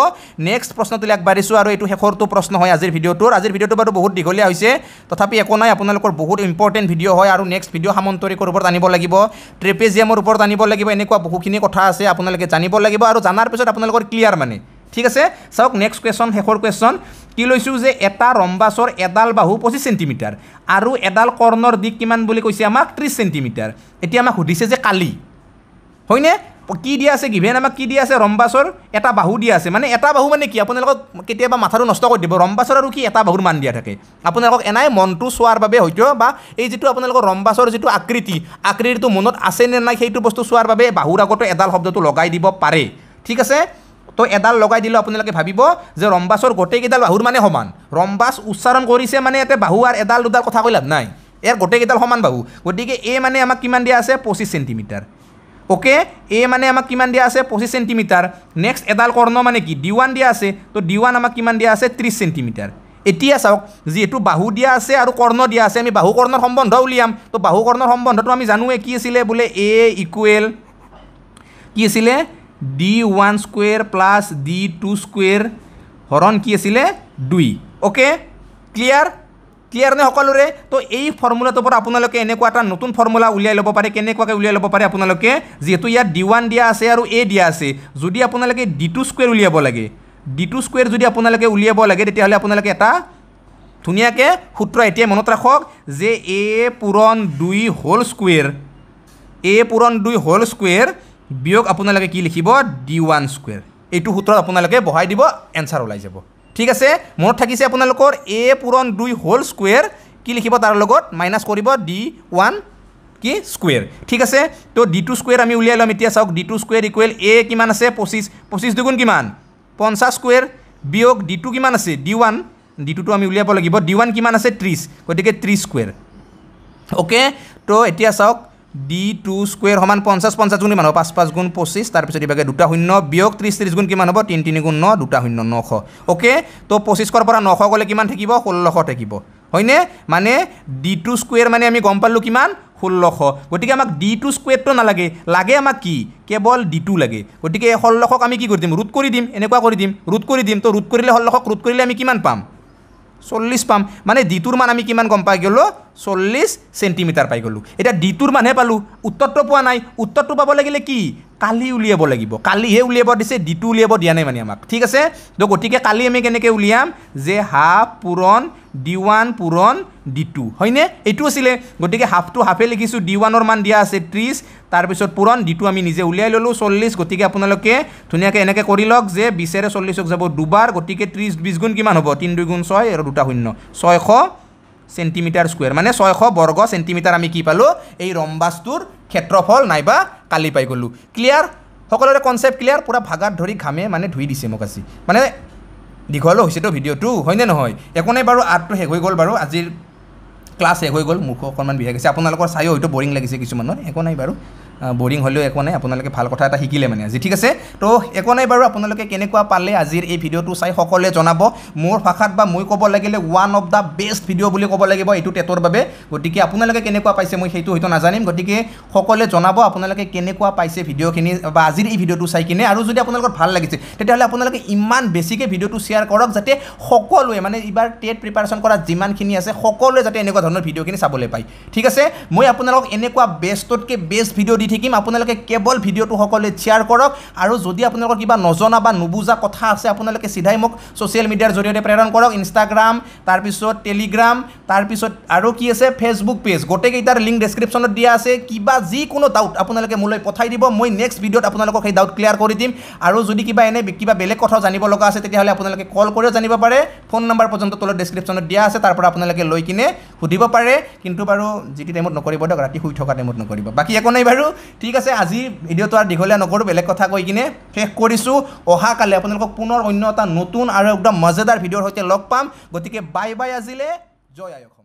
নেক্সট প্ৰশ্নটোলৈ আগবাঢ়িছোঁ আৰু এইটো শেষৰটো প্ৰশ্ন হয় আজিৰ ভিডিঅ'টোৰ আজিৰ ভিডিঅ'টো বাৰু বহুত দীঘলীয়া হৈছে তথাপি একো নাই আপোনালোকৰ বহুত ইম্পৰ্টেণ্ট ভিডিঅ' হয় আৰু নেক্সট ভিডিঅ' সামন্তৰিকৰ ওপৰত আনিব লাগিব ট্ৰেপেজিয়ামৰ ওপৰত আনিব লাগিব এনেকুৱা বহুখিনি কথা আছে আপোনালোকে জানিব লাগিব আৰু জানাৰ পিছত আপোনালোকৰ ক্লিয়াৰ মানে ঠিক আছে চাওক নেক্সট কুৱেশ্যন শেষৰ কুৱেশ্যন কি লৈছোঁ যে এটা ৰম্বাছৰ এডাল বাহু পঁচিছ চেণ্টিমিটাৰ আৰু এডাল কৰ্ণৰ দিশ কিমান বুলি কৈছে আমাক ত্ৰিছ চেণ্টিমিটাৰ এতিয়া আমাক সুধিছে যে কালি হয়নে কি দিয়া আছে গিভেন আমাক কি দিয়া আছে ৰম্বাছৰ এটা বাহু দিয়া আছে মানে এটা বাহু মানে কি আপোনালোকক কেতিয়াবা মাথাটো নষ্ট কৰি দিব ৰম্বাছৰ আৰু কি এটা বাহুৰ মান দিয়া থাকে আপোনালোকক এনাই মনটো চোৱাৰ বাবে হয়তো বা এই যিটো আপোনালোকৰ ৰম্বাছৰ যিটো আকৃতি আকৃতিটো মনত আছেনে নাই সেইটো বস্তু চোৱাৰ বাবে বাহুৰ আগতে এডাল শব্দটো লগাই দিব পাৰে ঠিক আছে তো এডাল লগাই দিলে আপোনালোকে ভাবিব যে ৰম্বাছৰ গোটেইকেইডাল বাহুৰ মানে সমান ৰম্বাছ উচ্চাৰণ কৰিছে মানে ইয়াতে বাহু আৰু এডাল দুডাল কথা কৈ লাভ নাই ইয়াৰ গোটেইকেইডাল সমান বাহু গতিকে এ মানে আমাক কিমান দিয়া আছে পঁচিছ চেণ্টিমিটাৰ অ'কে এ মানে আমাক কিমান দিয়া আছে পঁচিছ চেণ্টিমিটাৰ নেক্সট এডাল কৰ্ণ মানে কি ডি ওৱান দিয়া আছে তো ডি ওৱান আমাক কিমান দিয়া আছে ত্ৰিছ চেণ্টিমিটাৰ এতিয়া চাওক যিহেতু বাহু দিয়া আছে আৰু কৰ্ণ দিয়া আছে আমি বাহু কৰ্ণৰ সম্বন্ধ উলিয়াম তো বাহু কৰ্ণৰ সম্বন্ধটো আমি জানোৱেই কি আছিলে বোলে এ ইকুৱেল কি আছিলে d one square plus D two square হৰণ কি আছিলে দুই অ'কে ক্লিয়াৰ ক্লিয়াৰ নে সকলোৰে তো এই ফৰ্মুলাটোৰ পৰা আপোনালোকে এনেকুৱা এটা নতুন ফৰ্মুলা উলিয়াই ল'ব পাৰে কেনেকুৱাকৈ উলিয়াই ল'ব পাৰে আপোনালোকে যিহেতু ইয়াত ডি ওৱান দিয়া আছে আৰু এ দিয়া আছে যদি আপোনালোকে ডি টু স্কুৱেৰ উলিয়াব লাগে ডি টু স্কুৱেৰ যদি আপোনালোকে উলিয়াব লাগে তেতিয়াহ'লে আপোনালোকে এটা ধুনীয়াকৈ সূত্ৰ এতিয়াই মনত ৰাখক যে এ পূৰণ দুই হ'ল স্কুৱেৰ এ পূৰণ দুই হ'ল স্কুৱেৰ বিয়োগ আপোনালোকে কি লিখিব ডি ওৱান স্কুৱেৰ এইটো সূত্ৰত আপোনালোকে বহাই দিব এনচাৰ ওলাই যাব ঠিক আছে মনত থাকিছে আপোনালোকৰ এ পূৰণ দুই হোল স্কুৱেৰ কি লিখিব তাৰ লগত মাইনাছ কৰিব ডি ওৱান কি স্কুৱেৰ ঠিক আছে তো ডি টু স্কুৱেৰ আমি উলিয়াই ল'ম এতিয়া চাওক d two square equal a কিমান আছে পঁচিছ পঁচিছ দুগুণ কিমান পঞ্চাছ স্কুৱেৰ বিয়োগ ডি টু কিমান আছে ডি ওৱান ডি টুটো আমি উলিয়াব লাগিব ডি ওৱান কিমান আছে ত্ৰিছ গতিকে ত্ৰিছ স্কুৱেৰ অ'কে তো এতিয়া চাওক ডি টু স্কুৱেৰ সমান পঞ্চাছ পঞ্চাছ গুণ কিমান হ'ব পাঁচ পাঁচ গুণ পঁচিছ তাৰপিছত ইভাগে দুটা শূন্য বিয়োগ ত্ৰিছ ত্ৰিছ গুণ কিমান হ'ব তিনি তিনি গুণ ন দুটা শূন্য নশ অ'কে তো পঁচিছশৰ পৰা নশ গ'লে কিমান থাকিব ষোল্লশ থাকিব হয়নে মানে ডি টু স্কুৱেৰ মানে আমি গম পালোঁ কিমান ষোল্লশ গতিকে আমাক ডি টু স্কুৱেৰটো নালাগে লাগে আমাক কি কেৱল ডি টু লাগে গতিকে এই ষোল্লশক আমি কি কৰি দিম ৰোধ কৰি দিম এনেকুৱা কৰি দিম ৰোধ কৰি দিম তো ৰোধ কৰিলে ষোল্লশক ৰোধ কৰিলে আমি কিমান পাম চল্লিছ পাম মানে ডিটোৰ মান আমি কিমান গম পাই গ'লোঁ চল্লিছ চেণ্টিমিটাৰ পাই গ'লোঁ এতিয়া ডিটোৰ মানুহে পালোঁ উত্তৰটো পোৱা নাই উত্তৰটো পাব লাগিলে কি কালি উলিয়াব লাগিব কালিহে উলিয়াব দিছে ডিটো উলিয়াব দিয়া নাই মানে আমাক ঠিক আছে তো গতিকে কালি আমি কেনেকৈ উলিয়াম যে হাফ পূৰণ ডি ওৱান পূৰণ ডি টু হয়নে এইটো আছিলে গতিকে হাফটো হাফে লিখিছোঁ ডি ওৱানৰ মান দিয়া আছে ত্ৰিছ তাৰপিছত পূৰণ ডিটো আমি নিজে উলিয়াই ল'লোঁ চল্লিছ গতিকে আপোনালোকে ধুনীয়াকৈ এনেকৈ কৰি লওক যে বিছেৰে চল্লিছক যাব দুবাৰ গতিকে ত্ৰিছ বিছ গুণ কিমান হ'ব তিনি দুই গুণ ছয় আৰু দুটা শূন্য ছয়শ চেণ্টিমিটাৰ স্কুৱেৰ মানে ছয়শ বৰ্গ চেণ্টিমিটাৰ আমি কি পালোঁ এই ৰম্বাছটোৰ ক্ষেত্ৰফল নাইবা কালি পাই গ'লোঁ ক্লিয়াৰ সকলোৰে কনচেপ্ট ক্লিয়াৰ পূৰা ভাগাত ধৰি ঘামে মানে ধুই দিছে মোক আজি মানে দীঘলো হৈছেতো ভিডিঅ'টো হয়নে নহয় একো নাই বাৰু আৰ্টটো শেষ হৈ গ'ল বাৰু আজিৰ ক্লাছ শেষ হৈ গ'ল মুখ অকণমান বিহাই গৈছে আপোনালোকৰ চাইও হয়তো বৰিং লাগিছে কিছুমানৰ একো নাই বাৰু বৰিং হ'লেও একো নাই আপোনালোকে ভাল কথা এটা শিকিলে মানে আজি ঠিক আছে তো একো নাই বাৰু আপোনালোকে কেনেকুৱা পালে আজিৰ এই ভিডিঅ'টো চাই সকলোৱে জনাব মোৰ ভাষাত বা মই ক'ব লাগিলে one of the best video' বুলি ক'ব লাগিব এইটো টেটৰ বাবে গতিকে আপোনালোকে কেনেকুৱা পাইছে মই সেইটো হয়তো নাজানিম গতিকে সকলোৱে জনাব আপোনালোকে কেনেকুৱা পাইছে ভিডিঅ'খিনি বা আজিৰ এই ভিডিঅ'টো চাই কিনে আৰু যদি আপোনালোকৰ ভাল লাগিছে তেতিয়াহ'লে আপোনালোকে ইমান বেছিকৈ ভিডিঅ'টো শ্বেয়াৰ কৰক যাতে সকলোৱে মানে এইবাৰ টেট প্ৰিপাৰেশ্যন কৰা যিমানখিনি আছে সকলোৱে যাতে এনেকুৱা ধৰণৰ ভিডিঅ'খিনি চাবলৈ পায় ঠিক আছে মই আপোনালোকক এনেকুৱা বেষ্টতকৈ বেষ্ট ভিডিঅ' দি থাকিম আপোনালোকে কেৱল ভিডিঅ'টো সকলোৱে শ্বেয়াৰ কৰক আৰু যদি আপোনালোকৰ কিবা নজনা বা নুবুজা কথা আছে আপোনালোকে চিধাই মোক ছ'চিয়েল মিডিয়াৰ জৰিয়তে প্ৰেৰণ কৰক ইনষ্টাগ্ৰাম তাৰপিছত টেলিগ্ৰাম তাৰপিছত আৰু কি আছে ফেচবুক পেজ গোটেইকেইটাৰ লিংক ডেছক্ৰিপশ্যনত দিয়া আছে কিবা যিকোনো ডাউট আপোনালোকে মোলৈ পঠাই দিব মই নেক্সট ভিডিঅ'ত আপোনালোকক সেই ডাউট ক্লিয়াৰ কৰি দিম আৰু যদি কিবা এনে কিবা বেলেগ কথাও জানিব লগা আছে তেতিয়াহ'লে আপোনালোকে কল কৰিও জানিব পাৰে ফোন নম্বৰ পৰ্যন্ত তলত ডেছক্ৰিপশ্যনত দিয়া আছে তাৰপৰা আপোনালোকে লৈ কিনে সুধিব পাৰে কিন্তু বাৰু যিটো টাইমত নকৰিব দিয়ক ৰাতি শুই থকা টাইমত নকৰিব বাকী একো নাই বাৰু ঠিক আছে আজি ভিডিঅ'টো আৰু দীঘলীয়া নকৰোঁ বেলেগ কথা কৈ কিনে শেষ কৰিছোঁ অহাকালি আপোনালোকক পুনৰ অন্য এটা নতুন আৰু একদম মজাদাৰ ভিডিঅ'ৰ সৈতে লগ পাম গতিকে বাই বাই আজিলে জয় আয়ক